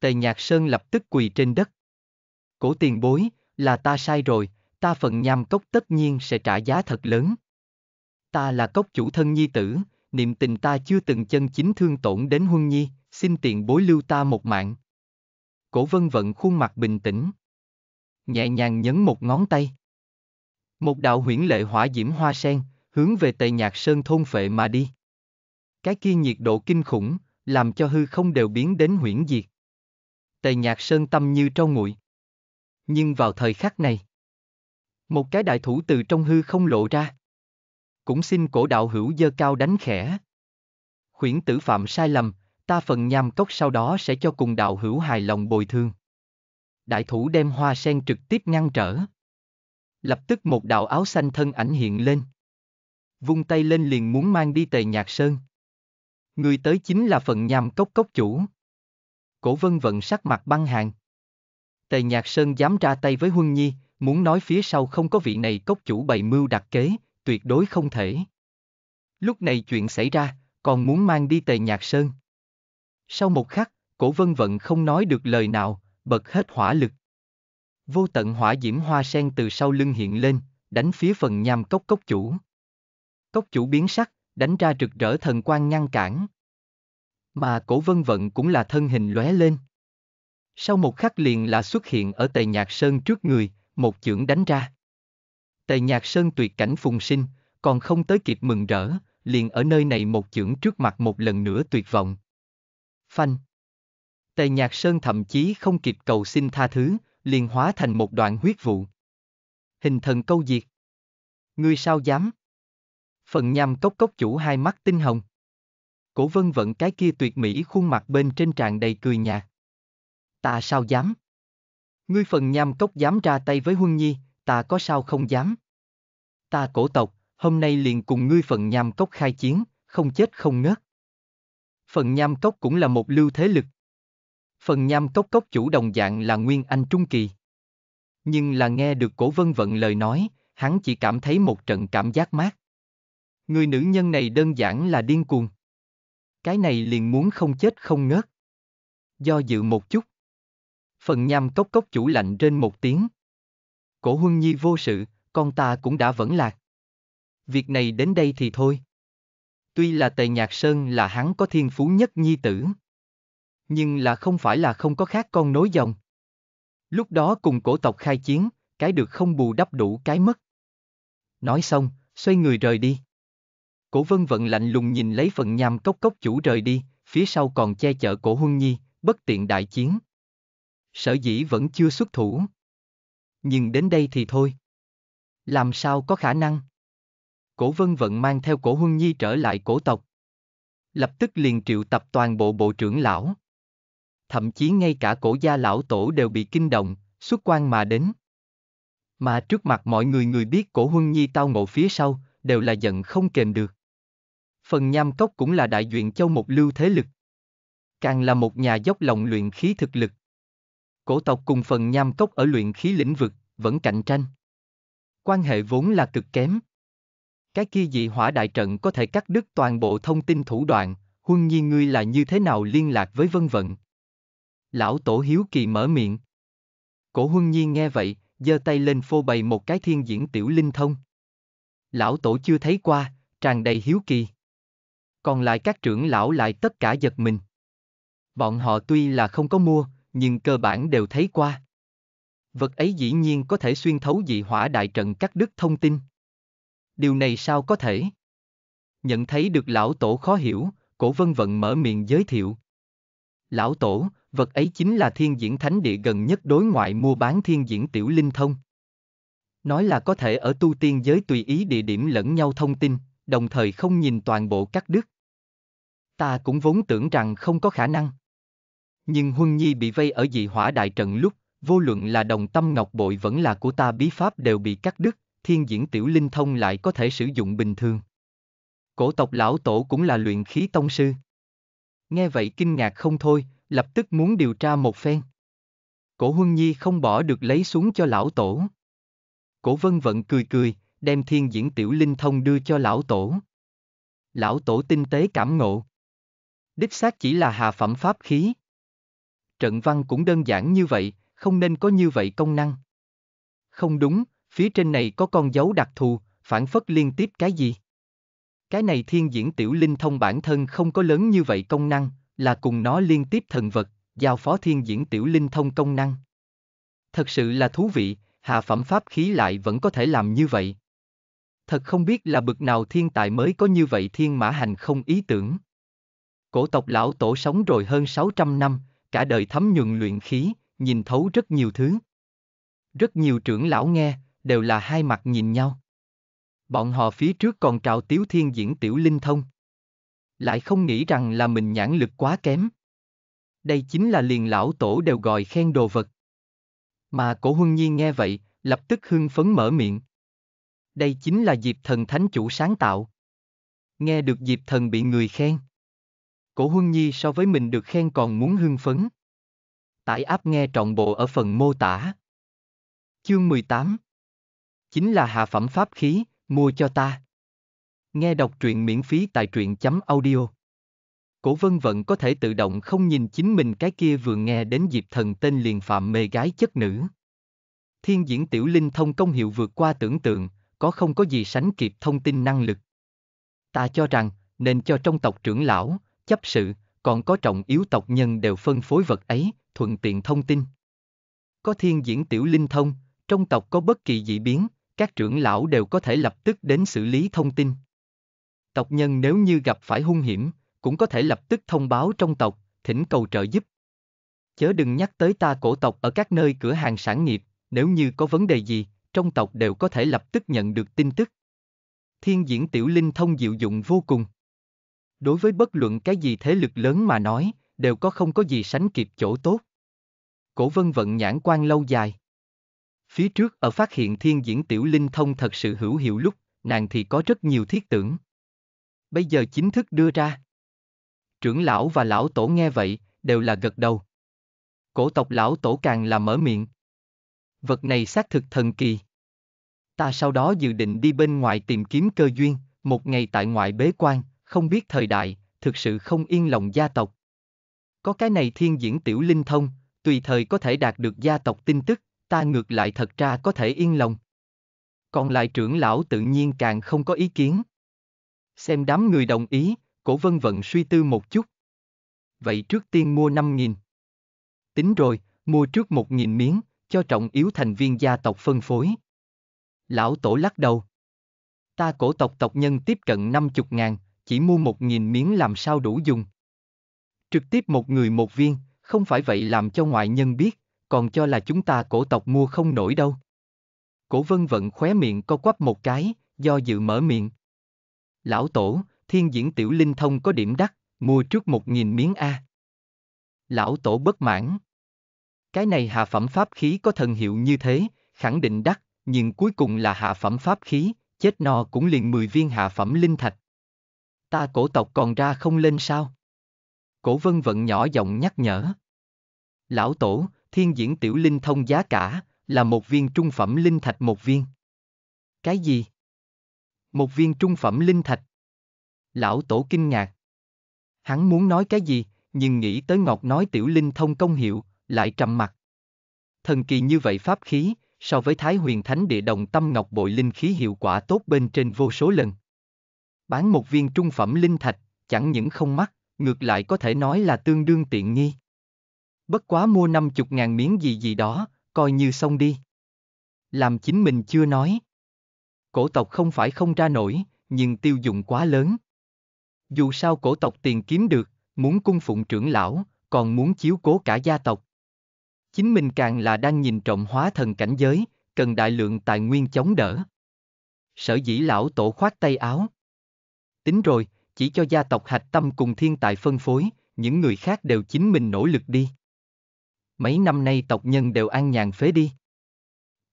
Speaker 1: Tề Nhạc Sơn lập tức quỳ trên đất. Cổ tiền bối, là ta sai rồi, ta phận nham cốc tất nhiên sẽ trả giá thật lớn. Ta là cốc chủ thân nhi tử, niệm tình ta chưa từng chân chính thương tổn đến huân nhi, xin tiền bối lưu ta một mạng. Cổ vân vận khuôn mặt bình tĩnh. Nhẹ nhàng nhấn một ngón tay. Một đạo huyễn lệ hỏa diễm hoa sen, hướng về tề nhạc sơn thôn phệ mà đi. Cái kia nhiệt độ kinh khủng, làm cho hư không đều biến đến huyễn diệt. Tề nhạc sơn tâm như trâu nguội. Nhưng vào thời khắc này, một cái đại thủ từ trong hư không lộ ra. Cũng xin cổ đạo hữu dơ cao đánh khẽ. Khuyển tử phạm sai lầm, ta phần nham cốc sau đó sẽ cho cùng đạo hữu hài lòng bồi thương. Đại thủ đem hoa sen trực tiếp ngăn trở. Lập tức một đạo áo xanh thân ảnh hiện lên. Vung tay lên liền muốn mang đi tề nhạc sơn. Người tới chính là phần nhàm cốc cốc chủ. Cổ vân vận sắc mặt băng hàng. Tề Nhạc Sơn dám ra tay với Huân Nhi, muốn nói phía sau không có vị này cốc chủ bày mưu đặt kế, tuyệt đối không thể. Lúc này chuyện xảy ra, còn muốn mang đi Tề Nhạc Sơn. Sau một khắc, cổ vân vận không nói được lời nào, bật hết hỏa lực. Vô tận hỏa diễm hoa sen từ sau lưng hiện lên, đánh phía phần nham cốc cốc chủ. Cốc chủ biến sắc, đánh ra rực rỡ thần quan ngăn cản. Mà cổ vân vận cũng là thân hình lóe lên. Sau một khắc liền là xuất hiện ở tề nhạc sơn trước người, một chưởng đánh ra. Tề nhạc sơn tuyệt cảnh phùng sinh, còn không tới kịp mừng rỡ, liền ở nơi này một chưởng trước mặt một lần nữa tuyệt vọng. Phanh. Tề nhạc sơn thậm chí không kịp cầu xin tha thứ, liền hóa thành một đoạn huyết vụ. Hình thần câu diệt. Ngươi sao dám? Phần nhằm cốc cốc chủ hai mắt tinh hồng. Cổ vân vận cái kia tuyệt mỹ khuôn mặt bên trên tràn đầy cười nhạt. Ta sao dám? Ngươi phần nhằm cốc dám ra tay với Huân Nhi, ta có sao không dám? Ta cổ tộc, hôm nay liền cùng ngươi phần nhằm cốc khai chiến, không chết không ngớt. Phần nham cốc cũng là một lưu thế lực. Phần nham cốc cốc chủ đồng dạng là Nguyên Anh Trung Kỳ. Nhưng là nghe được cổ vân vận lời nói, hắn chỉ cảm thấy một trận cảm giác mát. Người nữ nhân này đơn giản là điên cuồng. Cái này liền muốn không chết không ngớt. Do dự một chút. Phần nham cốc cốc chủ lạnh trên một tiếng. Cổ huân nhi vô sự, con ta cũng đã vẫn lạc. Việc này đến đây thì thôi. Tuy là tề nhạc sơn là hắn có thiên phú nhất nhi tử. Nhưng là không phải là không có khác con nối dòng. Lúc đó cùng cổ tộc khai chiến, cái được không bù đắp đủ cái mất. Nói xong, xoay người rời đi. Cổ vân vận lạnh lùng nhìn lấy phần nham cốc cốc chủ rời đi, phía sau còn che chở cổ huân nhi, bất tiện đại chiến. Sở dĩ vẫn chưa xuất thủ. Nhưng đến đây thì thôi. Làm sao có khả năng? Cổ vân vận mang theo cổ huân nhi trở lại cổ tộc. Lập tức liền triệu tập toàn bộ bộ trưởng lão. Thậm chí ngay cả cổ gia lão tổ đều bị kinh động, xuất quan mà đến. Mà trước mặt mọi người người biết cổ huân nhi tao ngộ phía sau, đều là giận không kềm được phần nham cốc cũng là đại duyện châu một lưu thế lực. Càng là một nhà dốc lòng luyện khí thực lực. Cổ tộc cùng phần nham cốc ở luyện khí lĩnh vực, vẫn cạnh tranh. Quan hệ vốn là cực kém. Cái kia dị hỏa đại trận có thể cắt đứt toàn bộ thông tin thủ đoạn, huân nhi ngươi là như thế nào liên lạc với vân vận. Lão tổ hiếu kỳ mở miệng. Cổ huân nhi nghe vậy, giơ tay lên phô bày một cái thiên diễn tiểu linh thông. Lão tổ chưa thấy qua, tràn đầy hiếu kỳ còn lại các trưởng lão lại tất cả giật mình. Bọn họ tuy là không có mua, nhưng cơ bản đều thấy qua. Vật ấy dĩ nhiên có thể xuyên thấu dị hỏa đại trận cắt đứt thông tin. Điều này sao có thể? Nhận thấy được lão tổ khó hiểu, cổ vân vận mở miệng giới thiệu. Lão tổ, vật ấy chính là thiên diễn thánh địa gần nhất đối ngoại mua bán thiên diễn tiểu linh thông. Nói là có thể ở tu tiên giới tùy ý địa điểm lẫn nhau thông tin, đồng thời không nhìn toàn bộ các đức. Ta cũng vốn tưởng rằng không có khả năng. Nhưng Huân Nhi bị vây ở dị hỏa đại trận lúc, vô luận là đồng tâm ngọc bội vẫn là của ta bí pháp đều bị cắt đứt, thiên diễn tiểu linh thông lại có thể sử dụng bình thường. Cổ tộc lão tổ cũng là luyện khí tông sư. Nghe vậy kinh ngạc không thôi, lập tức muốn điều tra một phen. Cổ Huân Nhi không bỏ được lấy xuống cho lão tổ. Cổ Vân Vận cười cười, đem thiên diễn tiểu linh thông đưa cho lão tổ. Lão tổ tinh tế cảm ngộ đích xác chỉ là hạ phẩm pháp khí. Trận văn cũng đơn giản như vậy, không nên có như vậy công năng. Không đúng, phía trên này có con dấu đặc thù, phản phất liên tiếp cái gì? Cái này thiên diễn tiểu linh thông bản thân không có lớn như vậy công năng, là cùng nó liên tiếp thần vật, giao phó thiên diễn tiểu linh thông công năng. Thật sự là thú vị, hạ phẩm pháp khí lại vẫn có thể làm như vậy. Thật không biết là bực nào thiên tài mới có như vậy thiên mã hành không ý tưởng. Cổ tộc lão tổ sống rồi hơn 600 năm, cả đời thấm nhuần luyện khí, nhìn thấu rất nhiều thứ. Rất nhiều trưởng lão nghe, đều là hai mặt nhìn nhau. Bọn họ phía trước còn trào Tiếu Thiên diễn Tiểu Linh Thông. Lại không nghĩ rằng là mình nhãn lực quá kém. Đây chính là liền lão tổ đều gọi khen đồ vật. Mà cổ huân nhi nghe vậy, lập tức hưng phấn mở miệng. Đây chính là Diệp Thần Thánh Chủ sáng tạo. Nghe được Diệp Thần bị người khen. Cổ Huân Nhi so với mình được khen còn muốn hưng phấn. Tải áp nghe trọn bộ ở phần mô tả. Chương 18 Chính là hạ phẩm pháp khí, mua cho ta. Nghe đọc truyện miễn phí tại truyện.audio chấm Cổ vân vẫn có thể tự động không nhìn chính mình cái kia vừa nghe đến dịp thần tên liền phạm mê gái chất nữ. Thiên diễn tiểu linh thông công hiệu vượt qua tưởng tượng, có không có gì sánh kịp thông tin năng lực. Ta cho rằng, nên cho trong tộc trưởng lão, chấp sự, còn có trọng yếu tộc nhân đều phân phối vật ấy, thuận tiện thông tin. Có thiên diễn tiểu linh thông, trong tộc có bất kỳ dị biến, các trưởng lão đều có thể lập tức đến xử lý thông tin. Tộc nhân nếu như gặp phải hung hiểm, cũng có thể lập tức thông báo trong tộc, thỉnh cầu trợ giúp. Chớ đừng nhắc tới ta cổ tộc ở các nơi cửa hàng sản nghiệp, nếu như có vấn đề gì, trong tộc đều có thể lập tức nhận được tin tức. Thiên diễn tiểu linh thông diệu dụng vô cùng đối với bất luận cái gì thế lực lớn mà nói, đều có không có gì sánh kịp chỗ tốt. Cổ vân vận nhãn quan lâu dài. Phía trước ở phát hiện thiên diễn tiểu linh thông thật sự hữu hiệu lúc, nàng thì có rất nhiều thiết tưởng. Bây giờ chính thức đưa ra. Trưởng lão và lão tổ nghe vậy, đều là gật đầu. Cổ tộc lão tổ càng là mở miệng. Vật này xác thực thần kỳ. Ta sau đó dự định đi bên ngoài tìm kiếm cơ duyên, một ngày tại ngoại bế quan, không biết thời đại, thực sự không yên lòng gia tộc. Có cái này thiên diễn tiểu linh thông, tùy thời có thể đạt được gia tộc tin tức, ta ngược lại thật ra có thể yên lòng. Còn lại trưởng lão tự nhiên càng không có ý kiến. Xem đám người đồng ý, cổ vân vận suy tư một chút. Vậy trước tiên mua 5.000. Tính rồi, mua trước 1.000 miếng, cho trọng yếu thành viên gia tộc phân phối. Lão tổ lắc đầu. Ta cổ tộc tộc nhân tiếp cận 50 ngàn, chỉ mua một nghìn miếng làm sao đủ dùng. Trực tiếp một người một viên, không phải vậy làm cho ngoại nhân biết, còn cho là chúng ta cổ tộc mua không nổi đâu. Cổ vân vận khóe miệng co quắp một cái, do dự mở miệng. Lão tổ, thiên diễn tiểu linh thông có điểm đắt, mua trước một nghìn miếng A. Lão tổ bất mãn. Cái này hạ phẩm pháp khí có thần hiệu như thế, khẳng định đắt, nhưng cuối cùng là hạ phẩm pháp khí, chết no cũng liền 10 viên hạ phẩm linh thạch. Ta cổ tộc còn ra không lên sao? Cổ vân vận nhỏ giọng nhắc nhở. Lão tổ, thiên diễn tiểu linh thông giá cả, là một viên trung phẩm linh thạch một viên. Cái gì? Một viên trung phẩm linh thạch. Lão tổ kinh ngạc. Hắn muốn nói cái gì, nhưng nghĩ tới Ngọc nói tiểu linh thông công hiệu, lại trầm mặt. Thần kỳ như vậy pháp khí, so với Thái huyền thánh địa đồng tâm Ngọc bội linh khí hiệu quả tốt bên trên vô số lần bán một viên trung phẩm linh thạch, chẳng những không mắc, ngược lại có thể nói là tương đương tiện nghi. Bất quá mua năm chục ngàn miếng gì gì đó, coi như xong đi. Làm chính mình chưa nói. Cổ tộc không phải không ra nổi, nhưng tiêu dùng quá lớn. Dù sao cổ tộc tiền kiếm được, muốn cung phụng trưởng lão, còn muốn chiếu cố cả gia tộc. Chính mình càng là đang nhìn trộm hóa thần cảnh giới, cần đại lượng tài nguyên chống đỡ. Sở dĩ lão tổ khoát tay áo, Tính rồi, chỉ cho gia tộc hạch tâm cùng thiên tài phân phối, những người khác đều chính mình nỗ lực đi. Mấy năm nay tộc nhân đều an nhàn phế đi.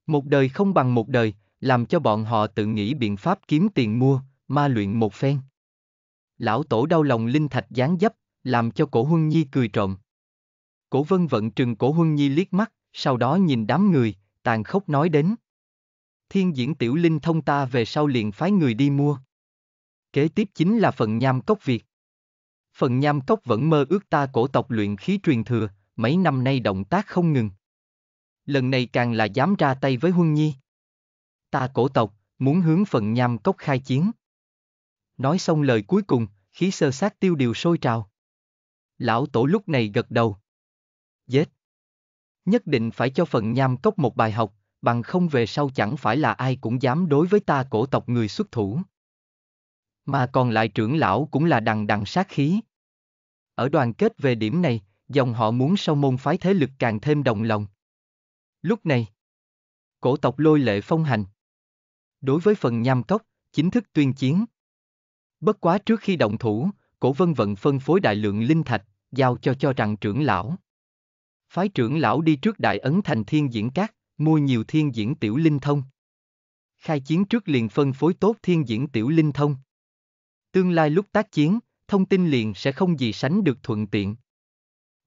Speaker 1: Một đời không bằng một đời, làm cho bọn họ tự nghĩ biện pháp kiếm tiền mua, ma luyện một phen. Lão tổ đau lòng linh thạch gián dấp, làm cho cổ huân nhi cười trộm. Cổ vân vận trừng cổ huân nhi liếc mắt, sau đó nhìn đám người, tàn khốc nói đến. Thiên diễn tiểu linh thông ta về sau liền phái người đi mua. Kế tiếp chính là phần nham cốc Việt. Phần nham cốc vẫn mơ ước ta cổ tộc luyện khí truyền thừa, mấy năm nay động tác không ngừng. Lần này càng là dám ra tay với Huân Nhi. Ta cổ tộc, muốn hướng phần nham cốc khai chiến. Nói xong lời cuối cùng, khí sơ sát tiêu điều sôi trào. Lão tổ lúc này gật đầu. Dết. Nhất định phải cho phần nham cốc một bài học, bằng không về sau chẳng phải là ai cũng dám đối với ta cổ tộc người xuất thủ mà còn lại trưởng lão cũng là đằng đằng sát khí. Ở đoàn kết về điểm này, dòng họ muốn sau môn phái thế lực càng thêm đồng lòng. Lúc này, cổ tộc lôi lệ phong hành. Đối với phần nham cốc, chính thức tuyên chiến. Bất quá trước khi động thủ, cổ vân vận phân phối đại lượng linh thạch, giao cho cho rằng trưởng lão. Phái trưởng lão đi trước đại ấn thành thiên diễn cát, mua nhiều thiên diễn tiểu linh thông. Khai chiến trước liền phân phối tốt thiên diễn tiểu linh thông. Tương lai lúc tác chiến, thông tin liền sẽ không gì sánh được thuận tiện.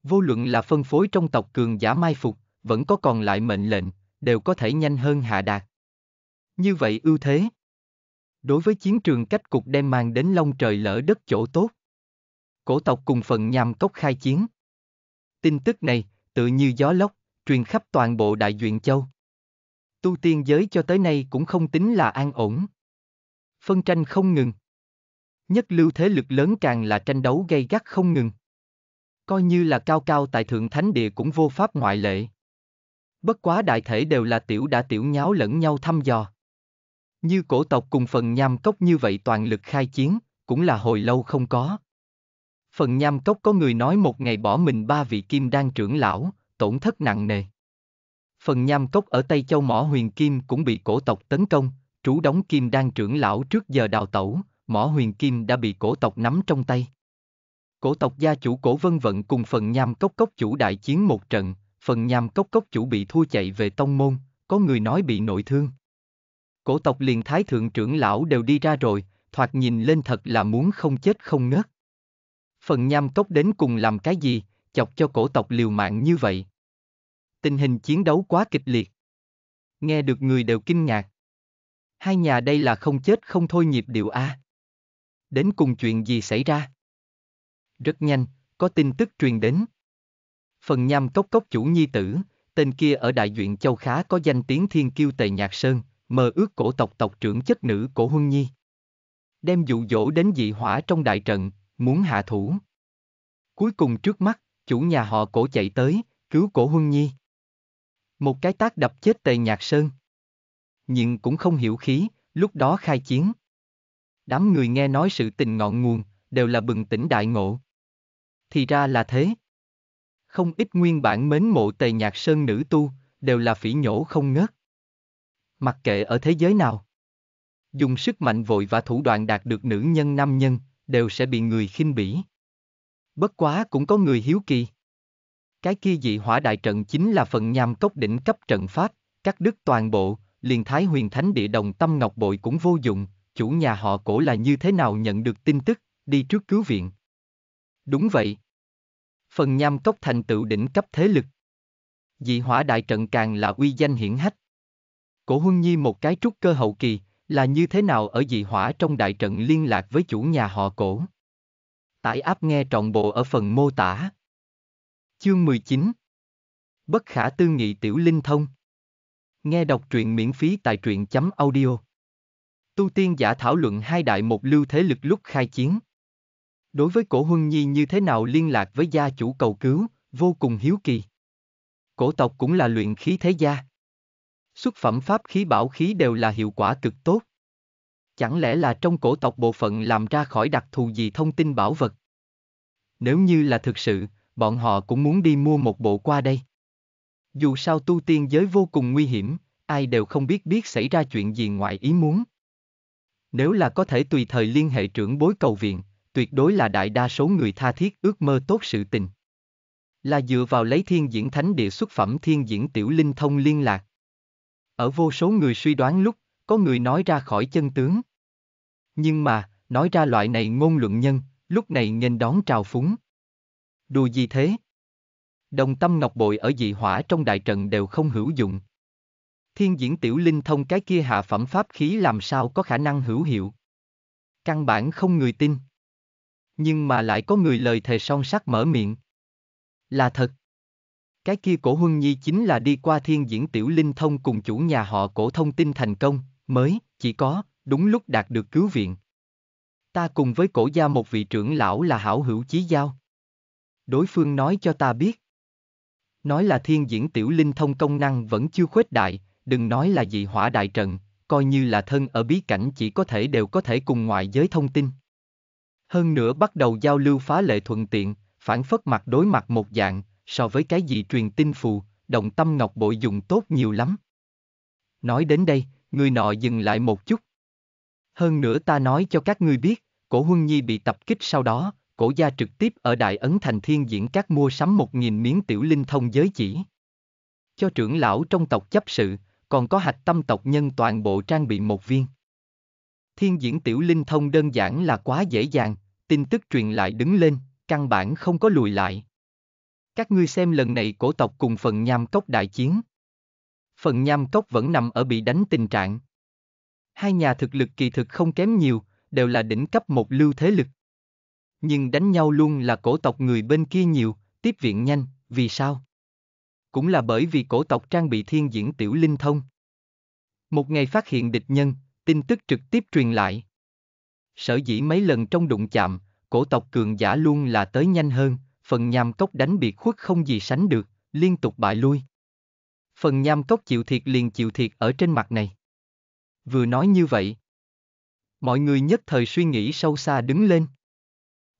Speaker 1: Vô luận là phân phối trong tộc cường giả mai phục, vẫn có còn lại mệnh lệnh, đều có thể nhanh hơn hạ đạt. Như vậy ưu thế. Đối với chiến trường cách cục đem mang đến long trời lỡ đất chỗ tốt. Cổ tộc cùng phần nham cốc khai chiến. Tin tức này, tự như gió lốc, truyền khắp toàn bộ đại duyện châu. Tu tiên giới cho tới nay cũng không tính là an ổn. Phân tranh không ngừng nhất lưu thế lực lớn càng là tranh đấu gay gắt không ngừng. Coi như là cao cao tại thượng thánh địa cũng vô pháp ngoại lệ. Bất quá đại thể đều là tiểu đã tiểu nháo lẫn nhau thăm dò. Như cổ tộc cùng phần nham cốc như vậy toàn lực khai chiến, cũng là hồi lâu không có. Phần nham cốc có người nói một ngày bỏ mình ba vị kim đang trưởng lão, tổn thất nặng nề. Phần nham cốc ở Tây Châu Mỏ Huyền Kim cũng bị cổ tộc tấn công, trú đóng kim đang trưởng lão trước giờ đào tẩu, mỏ huyền kim đã bị cổ tộc nắm trong tay. Cổ tộc gia chủ cổ vân vận cùng phần nham cốc cốc chủ đại chiến một trận, phần nham cốc cốc chủ bị thua chạy về tông môn, có người nói bị nội thương. Cổ tộc liền thái thượng trưởng lão đều đi ra rồi, thoạt nhìn lên thật là muốn không chết không ngất. Phần nham cốc đến cùng làm cái gì, chọc cho cổ tộc liều mạng như vậy. Tình hình chiến đấu quá kịch liệt. Nghe được người đều kinh ngạc. Hai nhà đây là không chết không thôi nhịp điệu A đến cùng chuyện gì xảy ra. Rất nhanh, có tin tức truyền đến. Phần nham cốc cốc chủ nhi tử, tên kia ở Đại Duyện Châu Khá có danh tiếng thiên kiêu tề nhạc sơn, mơ ước cổ tộc tộc trưởng chất nữ cổ huân nhi. Đem dụ dỗ đến dị hỏa trong đại trận, muốn hạ thủ. Cuối cùng trước mắt, chủ nhà họ cổ chạy tới, cứu cổ huân nhi. Một cái tác đập chết tề nhạc sơn. Nhưng cũng không hiểu khí, lúc đó khai chiến. Đám người nghe nói sự tình ngọn nguồn, đều là bừng tỉnh đại ngộ. Thì ra là thế. Không ít nguyên bản mến mộ tề nhạc sơn nữ tu, đều là phỉ nhổ không ngớt. Mặc kệ ở thế giới nào. Dùng sức mạnh vội và thủ đoạn đạt được nữ nhân nam nhân, đều sẽ bị người khinh bỉ. Bất quá cũng có người hiếu kỳ. Cái kia dị hỏa đại trận chính là phần nham cốc đỉnh cấp trận pháp, các đức toàn bộ, liền thái huyền thánh địa đồng tâm ngọc bội cũng vô dụng, chủ nhà họ cổ là như thế nào nhận được tin tức, đi trước cứu viện. Đúng vậy. Phần nham cốc thành tựu đỉnh cấp thế lực. Dị hỏa đại trận càng là uy danh hiển hách. Cổ huân nhi một cái trúc cơ hậu kỳ, là như thế nào ở dị hỏa trong đại trận liên lạc với chủ nhà họ cổ. Tải áp nghe trọn bộ ở phần mô tả. Chương 19 Bất khả tư nghị tiểu linh thông Nghe đọc truyện miễn phí tại truyện chấm audio Tu tiên giả thảo luận hai đại một lưu thế lực lúc khai chiến. Đối với cổ huân nhi như thế nào liên lạc với gia chủ cầu cứu, vô cùng hiếu kỳ. Cổ tộc cũng là luyện khí thế gia. Xuất phẩm pháp khí bảo khí đều là hiệu quả cực tốt. Chẳng lẽ là trong cổ tộc bộ phận làm ra khỏi đặc thù gì thông tin bảo vật? Nếu như là thực sự, bọn họ cũng muốn đi mua một bộ qua đây. Dù sao tu tiên giới vô cùng nguy hiểm, ai đều không biết biết xảy ra chuyện gì ngoài ý muốn. Nếu là có thể tùy thời liên hệ trưởng bối cầu viện, tuyệt đối là đại đa số người tha thiết ước mơ tốt sự tình. Là dựa vào lấy thiên diễn thánh địa xuất phẩm thiên diễn tiểu linh thông liên lạc. Ở vô số người suy đoán lúc, có người nói ra khỏi chân tướng. Nhưng mà, nói ra loại này ngôn luận nhân, lúc này nghênh đón trào phúng. Đùa gì thế? Đồng tâm ngọc bội ở dị hỏa trong đại trận đều không hữu dụng thiên diễn tiểu linh thông cái kia hạ phẩm pháp khí làm sao có khả năng hữu hiệu. Căn bản không người tin. Nhưng mà lại có người lời thề son sắt mở miệng. Là thật. Cái kia cổ huân nhi chính là đi qua thiên diễn tiểu linh thông cùng chủ nhà họ cổ thông tin thành công, mới, chỉ có, đúng lúc đạt được cứu viện. Ta cùng với cổ gia một vị trưởng lão là hảo hữu chí giao. Đối phương nói cho ta biết. Nói là thiên diễn tiểu linh thông công năng vẫn chưa khuếch đại, đừng nói là dị hỏa đại trận, coi như là thân ở bí cảnh chỉ có thể đều có thể cùng ngoại giới thông tin. Hơn nữa bắt đầu giao lưu phá lệ thuận tiện, phản phất mặt đối mặt một dạng, so với cái gì truyền tin phù, động tâm ngọc bội dùng tốt nhiều lắm. Nói đến đây, người nọ dừng lại một chút. Hơn nữa ta nói cho các ngươi biết, cổ huân nhi bị tập kích sau đó, cổ gia trực tiếp ở Đại Ấn Thành Thiên Diễn Các mua sắm một nghìn miếng tiểu linh thông giới chỉ. Cho trưởng lão trong tộc chấp sự, còn có hạch tâm tộc nhân toàn bộ trang bị một viên. Thiên diễn tiểu linh thông đơn giản là quá dễ dàng, tin tức truyền lại đứng lên, căn bản không có lùi lại. Các ngươi xem lần này cổ tộc cùng phần nham cốc đại chiến. Phần nham cốc vẫn nằm ở bị đánh tình trạng. Hai nhà thực lực kỳ thực không kém nhiều, đều là đỉnh cấp một lưu thế lực. Nhưng đánh nhau luôn là cổ tộc người bên kia nhiều, tiếp viện nhanh, vì sao? cũng là bởi vì cổ tộc trang bị thiên diễn tiểu linh thông. Một ngày phát hiện địch nhân, tin tức trực tiếp truyền lại. Sở dĩ mấy lần trong đụng chạm, cổ tộc cường giả luôn là tới nhanh hơn, phần nham cốc đánh bị khuất không gì sánh được, liên tục bại lui. Phần nham cốc chịu thiệt liền chịu thiệt ở trên mặt này. Vừa nói như vậy. Mọi người nhất thời suy nghĩ sâu xa đứng lên.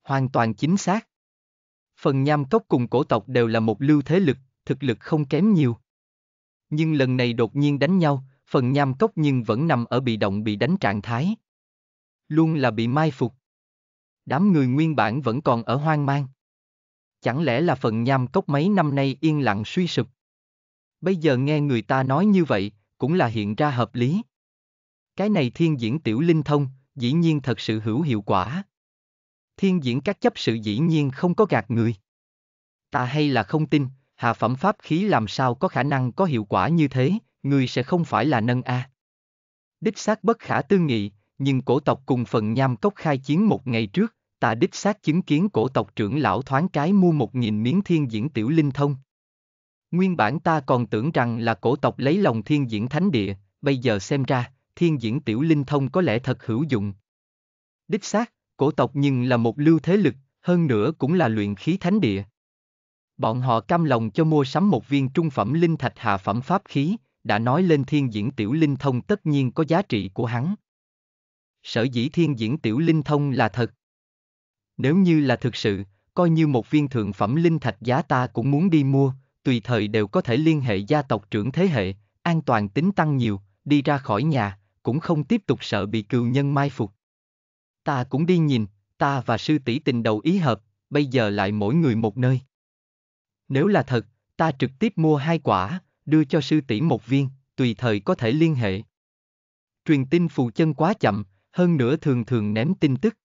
Speaker 1: Hoàn toàn chính xác. Phần nham cốc cùng cổ tộc đều là một lưu thế lực thực lực không kém nhiều. Nhưng lần này đột nhiên đánh nhau, phần nham cốc nhưng vẫn nằm ở bị động bị đánh trạng thái. Luôn là bị mai phục. Đám người nguyên bản vẫn còn ở hoang mang. Chẳng lẽ là phần nham cốc mấy năm nay yên lặng suy sụp? Bây giờ nghe người ta nói như vậy, cũng là hiện ra hợp lý. Cái này thiên diễn tiểu linh thông, dĩ nhiên thật sự hữu hiệu quả. Thiên diễn các chấp sự dĩ nhiên không có gạt người. Ta hay là không tin, hạ phẩm pháp khí làm sao có khả năng có hiệu quả như thế, người sẽ không phải là nâng A. Đích xác bất khả tư nghị, nhưng cổ tộc cùng phần nham cốc khai chiến một ngày trước, ta đích xác chứng kiến cổ tộc trưởng lão thoáng cái mua một nghìn miếng thiên diễn tiểu linh thông. Nguyên bản ta còn tưởng rằng là cổ tộc lấy lòng thiên diễn thánh địa, bây giờ xem ra, thiên diễn tiểu linh thông có lẽ thật hữu dụng. Đích xác, cổ tộc nhưng là một lưu thế lực, hơn nữa cũng là luyện khí thánh địa. Bọn họ cam lòng cho mua sắm một viên trung phẩm linh thạch hạ phẩm pháp khí, đã nói lên thiên diễn tiểu linh thông tất nhiên có giá trị của hắn. Sở dĩ thiên diễn tiểu linh thông là thật. Nếu như là thực sự, coi như một viên thượng phẩm linh thạch giá ta cũng muốn đi mua, tùy thời đều có thể liên hệ gia tộc trưởng thế hệ, an toàn tính tăng nhiều, đi ra khỏi nhà, cũng không tiếp tục sợ bị cừu nhân mai phục. Ta cũng đi nhìn, ta và sư tỷ tình đầu ý hợp, bây giờ lại mỗi người một nơi. Nếu là thật, ta trực tiếp mua hai quả, đưa cho sư tỷ một viên, tùy thời có thể liên hệ. Truyền tin phù chân quá chậm, hơn nữa thường thường ném tin tức.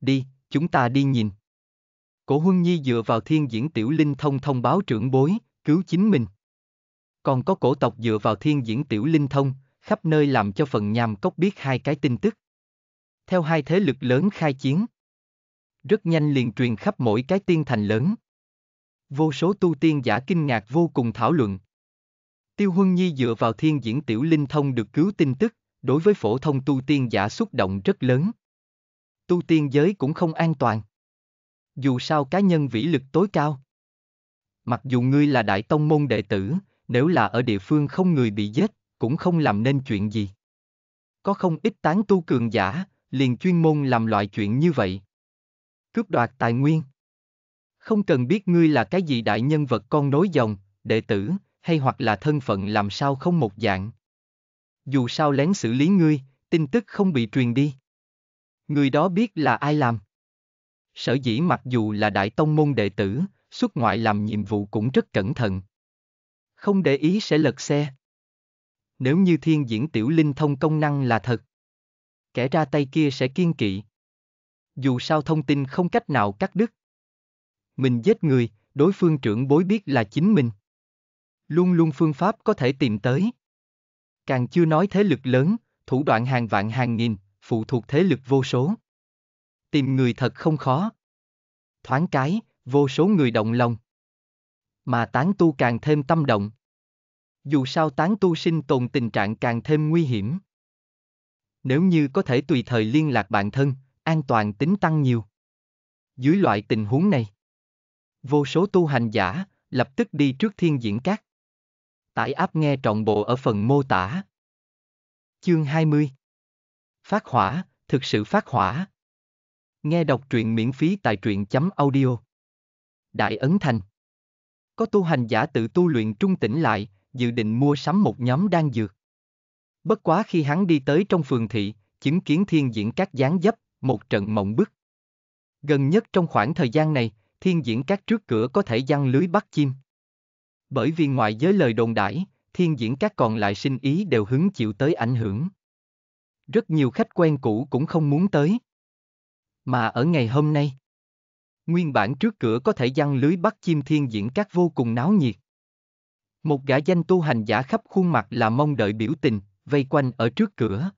Speaker 1: Đi, chúng ta đi nhìn. Cổ Huân Nhi dựa vào thiên diễn tiểu linh thông thông báo trưởng bối, cứu chính mình. Còn có cổ tộc dựa vào thiên diễn tiểu linh thông, khắp nơi làm cho phần nhàm cốc biết hai cái tin tức. Theo hai thế lực lớn khai chiến. Rất nhanh liền truyền khắp mỗi cái tiên thành lớn. Vô số tu tiên giả kinh ngạc vô cùng thảo luận. Tiêu Huân Nhi dựa vào thiên diễn tiểu linh thông được cứu tin tức, đối với phổ thông tu tiên giả xúc động rất lớn. Tu tiên giới cũng không an toàn. Dù sao cá nhân vĩ lực tối cao. Mặc dù ngươi là đại tông môn đệ tử, nếu là ở địa phương không người bị giết, cũng không làm nên chuyện gì. Có không ít tán tu cường giả, liền chuyên môn làm loại chuyện như vậy. Cướp đoạt tài nguyên. Không cần biết ngươi là cái gì đại nhân vật con nối dòng, đệ tử, hay hoặc là thân phận làm sao không một dạng. Dù sao lén xử lý ngươi, tin tức không bị truyền đi. Người đó biết là ai làm. Sở dĩ mặc dù là đại tông môn đệ tử, xuất ngoại làm nhiệm vụ cũng rất cẩn thận. Không để ý sẽ lật xe. Nếu như thiên diễn tiểu linh thông công năng là thật, kẻ ra tay kia sẽ kiên kỵ. Dù sao thông tin không cách nào cắt đứt mình giết người, đối phương trưởng bối biết là chính mình. Luôn luôn phương pháp có thể tìm tới. Càng chưa nói thế lực lớn, thủ đoạn hàng vạn hàng nghìn, phụ thuộc thế lực vô số. Tìm người thật không khó. Thoáng cái, vô số người động lòng. Mà tán tu càng thêm tâm động. Dù sao tán tu sinh tồn tình trạng càng thêm nguy hiểm. Nếu như có thể tùy thời liên lạc bạn thân, an toàn tính tăng nhiều. Dưới loại tình huống này, vô số tu hành giả, lập tức đi trước thiên diễn các. Tải áp nghe trọn bộ ở phần mô tả. Chương 20 Phát hỏa, thực sự phát hỏa. Nghe đọc truyện miễn phí tại truyện chấm audio. Đại Ấn Thành Có tu hành giả tự tu luyện trung tỉnh lại, dự định mua sắm một nhóm đang dược. Bất quá khi hắn đi tới trong phường thị, chứng kiến thiên diễn các gián dấp, một trận mộng bức. Gần nhất trong khoảng thời gian này, thiên diễn các trước cửa có thể giăng lưới bắt chim. Bởi vì ngoài giới lời đồn đãi, thiên diễn các còn lại sinh ý đều hứng chịu tới ảnh hưởng. Rất nhiều khách quen cũ cũng không muốn tới. Mà ở ngày hôm nay, nguyên bản trước cửa có thể giăng lưới bắt chim thiên diễn các vô cùng náo nhiệt. Một gã danh tu hành giả khắp khuôn mặt là mong đợi biểu tình, vây quanh ở trước cửa.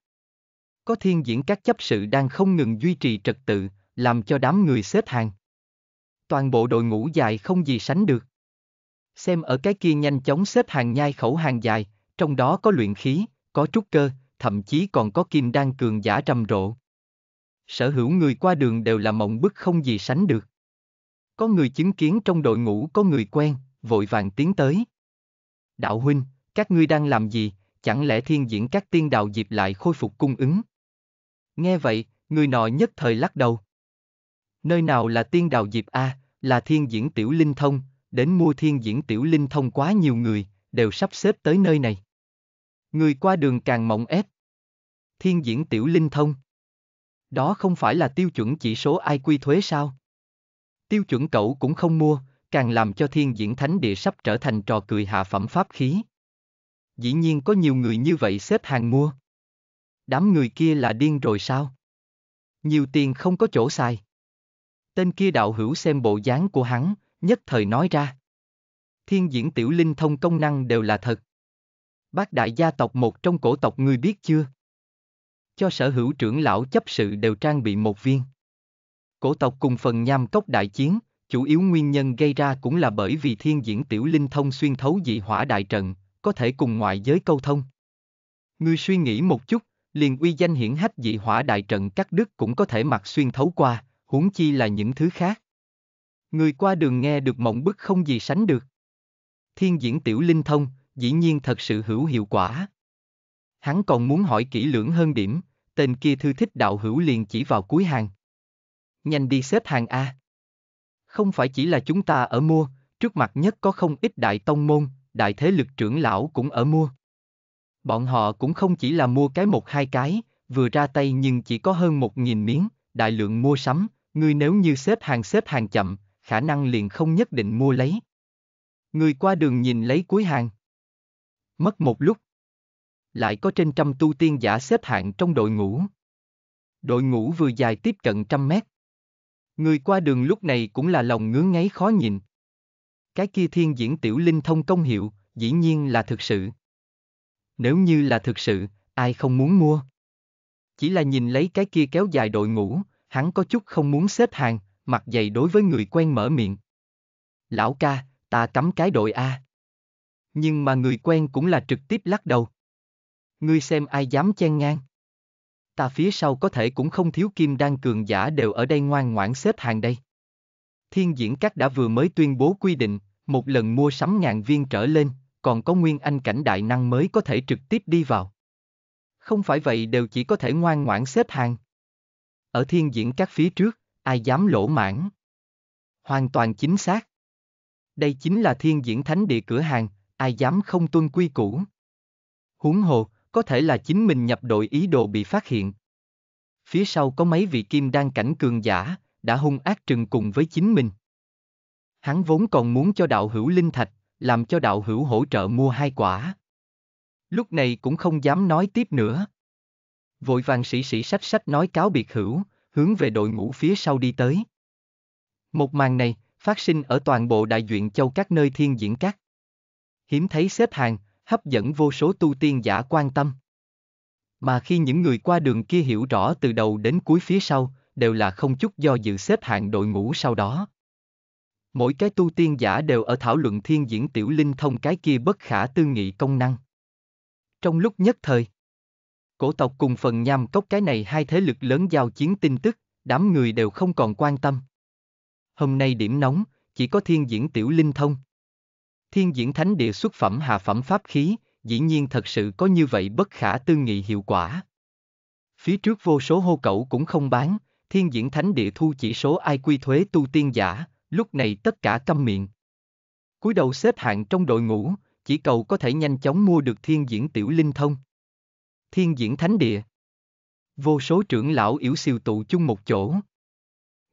Speaker 1: Có thiên diễn các chấp sự đang không ngừng duy trì trật tự, làm cho đám người xếp hàng toàn bộ đội ngũ dài không gì sánh được. Xem ở cái kia nhanh chóng xếp hàng nhai khẩu hàng dài, trong đó có luyện khí, có trúc cơ, thậm chí còn có kim đan cường giả trầm rộ. Sở hữu người qua đường đều là mộng bức không gì sánh được. Có người chứng kiến trong đội ngũ có người quen, vội vàng tiến tới. Đạo huynh, các ngươi đang làm gì, chẳng lẽ thiên diễn các tiên đạo dịp lại khôi phục cung ứng? Nghe vậy, người nọ nhất thời lắc đầu. Nơi nào là tiên đạo dịp A, là thiên diễn tiểu linh thông, đến mua thiên diễn tiểu linh thông quá nhiều người, đều sắp xếp tới nơi này. Người qua đường càng mộng ép. Thiên diễn tiểu linh thông. Đó không phải là tiêu chuẩn chỉ số ai quy thuế sao? Tiêu chuẩn cậu cũng không mua, càng làm cho thiên diễn thánh địa sắp trở thành trò cười hạ phẩm pháp khí. Dĩ nhiên có nhiều người như vậy xếp hàng mua. Đám người kia là điên rồi sao? Nhiều tiền không có chỗ xài. Tên kia đạo hữu xem bộ dáng của hắn, nhất thời nói ra. Thiên diễn tiểu linh thông công năng đều là thật. Bác đại gia tộc một trong cổ tộc ngươi biết chưa? Cho sở hữu trưởng lão chấp sự đều trang bị một viên. Cổ tộc cùng phần nham cốc đại chiến, chủ yếu nguyên nhân gây ra cũng là bởi vì thiên diễn tiểu linh thông xuyên thấu dị hỏa đại trận, có thể cùng ngoại giới câu thông. Ngươi suy nghĩ một chút, liền uy danh hiển hách dị hỏa đại trận các đứt cũng có thể mặc xuyên thấu qua, huống chi là những thứ khác. Người qua đường nghe được mộng bức không gì sánh được. Thiên diễn tiểu linh thông, dĩ nhiên thật sự hữu hiệu quả. Hắn còn muốn hỏi kỹ lưỡng hơn điểm, tên kia thư thích đạo hữu liền chỉ vào cuối hàng. Nhanh đi xếp hàng A. Không phải chỉ là chúng ta ở mua, trước mặt nhất có không ít đại tông môn, đại thế lực trưởng lão cũng ở mua. Bọn họ cũng không chỉ là mua cái một hai cái, vừa ra tay nhưng chỉ có hơn một nghìn miếng, đại lượng mua sắm, người nếu như xếp hàng xếp hàng chậm, khả năng liền không nhất định mua lấy. Người qua đường nhìn lấy cuối hàng. Mất một lúc. Lại có trên trăm tu tiên giả xếp hạng trong đội ngũ. Đội ngũ vừa dài tiếp cận trăm mét. Người qua đường lúc này cũng là lòng ngứa ngáy khó nhìn. Cái kia thiên diễn tiểu linh thông công hiệu, dĩ nhiên là thực sự. Nếu như là thực sự, ai không muốn mua? Chỉ là nhìn lấy cái kia kéo dài đội ngũ, hắn có chút không muốn xếp hàng, mặt dày đối với người quen mở miệng. Lão ca, ta cắm cái đội A. Nhưng mà người quen cũng là trực tiếp lắc đầu. Ngươi xem ai dám chen ngang. Ta phía sau có thể cũng không thiếu kim đan cường giả đều ở đây ngoan ngoãn xếp hàng đây. Thiên diễn các đã vừa mới tuyên bố quy định, một lần mua sắm ngàn viên trở lên, còn có nguyên anh cảnh đại năng mới có thể trực tiếp đi vào. Không phải vậy đều chỉ có thể ngoan ngoãn xếp hàng ở thiên diễn các phía trước, ai dám lỗ mãn. Hoàn toàn chính xác. Đây chính là thiên diễn thánh địa cửa hàng, ai dám không tuân quy củ. Huống hồ, có thể là chính mình nhập đội ý đồ bị phát hiện. Phía sau có mấy vị kim đang cảnh cường giả, đã hung ác trừng cùng với chính mình. Hắn vốn còn muốn cho đạo hữu linh thạch, làm cho đạo hữu hỗ trợ mua hai quả. Lúc này cũng không dám nói tiếp nữa vội vàng sĩ sĩ sách sách nói cáo biệt hữu, hướng về đội ngũ phía sau đi tới. Một màn này, phát sinh ở toàn bộ đại duyện châu các nơi thiên diễn các. Hiếm thấy xếp hàng, hấp dẫn vô số tu tiên giả quan tâm. Mà khi những người qua đường kia hiểu rõ từ đầu đến cuối phía sau, đều là không chút do dự xếp hạng đội ngũ sau đó. Mỗi cái tu tiên giả đều ở thảo luận thiên diễn tiểu linh thông cái kia bất khả tư nghị công năng. Trong lúc nhất thời, cổ tộc cùng phần nham cốc cái này hai thế lực lớn giao chiến tin tức, đám người đều không còn quan tâm. Hôm nay điểm nóng, chỉ có thiên diễn tiểu linh thông. Thiên diễn thánh địa xuất phẩm hạ phẩm pháp khí, dĩ nhiên thật sự có như vậy bất khả tư nghị hiệu quả. Phía trước vô số hô cẩu cũng không bán, thiên diễn thánh địa thu chỉ số ai quy thuế tu tiên giả, lúc này tất cả câm miệng. cúi đầu xếp hạng trong đội ngũ, chỉ cầu có thể nhanh chóng mua được thiên diễn tiểu linh thông thiên diễn thánh địa. Vô số trưởng lão yếu siêu tụ chung một chỗ.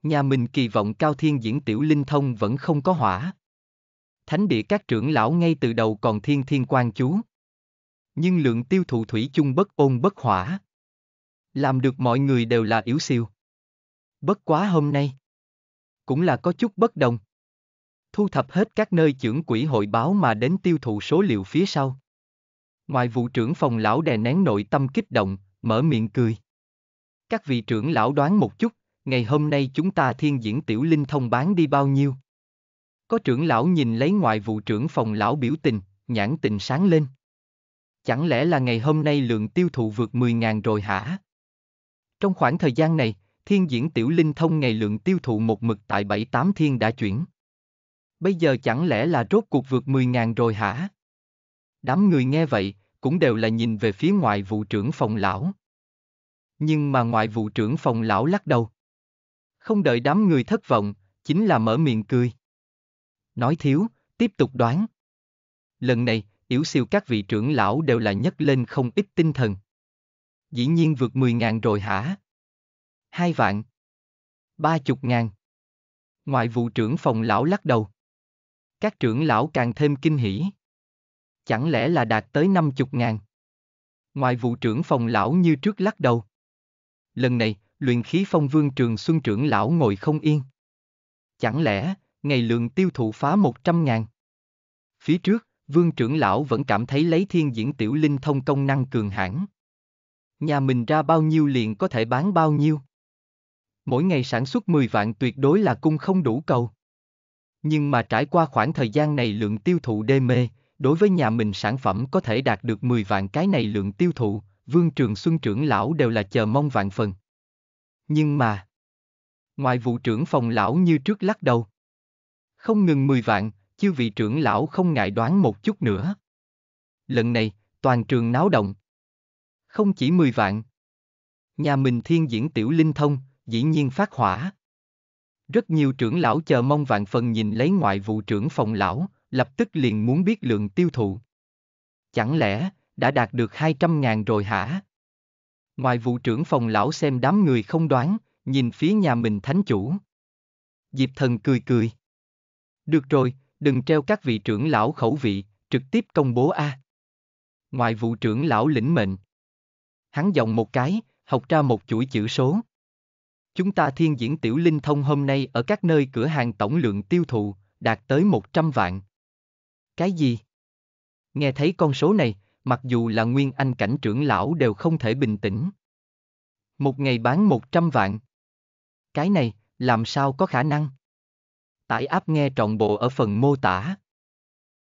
Speaker 1: Nhà mình kỳ vọng cao thiên diễn tiểu linh thông vẫn không có hỏa. Thánh địa các trưởng lão ngay từ đầu còn thiên thiên quan chú. Nhưng lượng tiêu thụ thủy chung bất ôn bất hỏa. Làm được mọi người đều là yếu siêu. Bất quá hôm nay. Cũng là có chút bất đồng thu thập hết các nơi trưởng quỹ hội báo mà đến tiêu thụ số liệu phía sau. Ngoại vụ trưởng phòng lão đè nén nội tâm kích động, mở miệng cười. Các vị trưởng lão đoán một chút, ngày hôm nay chúng ta thiên diễn tiểu linh thông bán đi bao nhiêu? Có trưởng lão nhìn lấy ngoại vụ trưởng phòng lão biểu tình, nhãn tình sáng lên. Chẳng lẽ là ngày hôm nay lượng tiêu thụ vượt 10.000 rồi hả? Trong khoảng thời gian này, thiên diễn tiểu linh thông ngày lượng tiêu thụ một mực tại 7-8 thiên đã chuyển. Bây giờ chẳng lẽ là rốt cuộc vượt 10.000 rồi hả? Đám người nghe vậy, cũng đều là nhìn về phía ngoại vụ trưởng phòng lão. Nhưng mà ngoại vụ trưởng phòng lão lắc đầu. Không đợi đám người thất vọng, chính là mở miệng cười. Nói thiếu, tiếp tục đoán. Lần này, yếu siêu các vị trưởng lão đều là nhấc lên không ít tinh thần. Dĩ nhiên vượt 10.000 rồi hả? Hai vạn. Ba chục ngàn. Ngoại vụ trưởng phòng lão lắc đầu. Các trưởng lão càng thêm kinh hỉ chẳng lẽ là đạt tới 50 ngàn. Ngoài vụ trưởng phòng lão như trước lắc đầu. Lần này, luyện khí phong vương trường xuân trưởng lão ngồi không yên. Chẳng lẽ, ngày lượng tiêu thụ phá 100 ngàn. Phía trước, vương trưởng lão vẫn cảm thấy lấy thiên diễn tiểu linh thông công năng cường hãn. Nhà mình ra bao nhiêu liền có thể bán bao nhiêu. Mỗi ngày sản xuất 10 vạn tuyệt đối là cung không đủ cầu. Nhưng mà trải qua khoảng thời gian này lượng tiêu thụ đê mê, đối với nhà mình sản phẩm có thể đạt được 10 vạn cái này lượng tiêu thụ, Vương Trường Xuân trưởng lão đều là chờ mong vạn phần. Nhưng mà, ngoại vụ trưởng phòng lão như trước lắc đầu. Không ngừng 10 vạn, chư vị trưởng lão không ngại đoán một chút nữa. Lần này, toàn trường náo động. Không chỉ 10 vạn. Nhà mình thiên diễn tiểu linh thông, dĩ nhiên phát hỏa. Rất nhiều trưởng lão chờ mong vạn phần nhìn lấy ngoại vụ trưởng phòng lão, lập tức liền muốn biết lượng tiêu thụ. Chẳng lẽ, đã đạt được 200 ngàn rồi hả? Ngoài vụ trưởng phòng lão xem đám người không đoán, nhìn phía nhà mình thánh chủ. Diệp thần cười cười. Được rồi, đừng treo các vị trưởng lão khẩu vị, trực tiếp công bố A. À. Ngoài vụ trưởng lão lĩnh mệnh. Hắn dòng một cái, học ra một chuỗi chữ số. Chúng ta thiên diễn tiểu linh thông hôm nay ở các nơi cửa hàng tổng lượng tiêu thụ, đạt tới 100 vạn. Cái gì? Nghe thấy con số này, mặc dù là nguyên anh cảnh trưởng lão đều không thể bình tĩnh. Một ngày bán 100 vạn. Cái này, làm sao có khả năng? Tải áp nghe trọn bộ ở phần mô tả.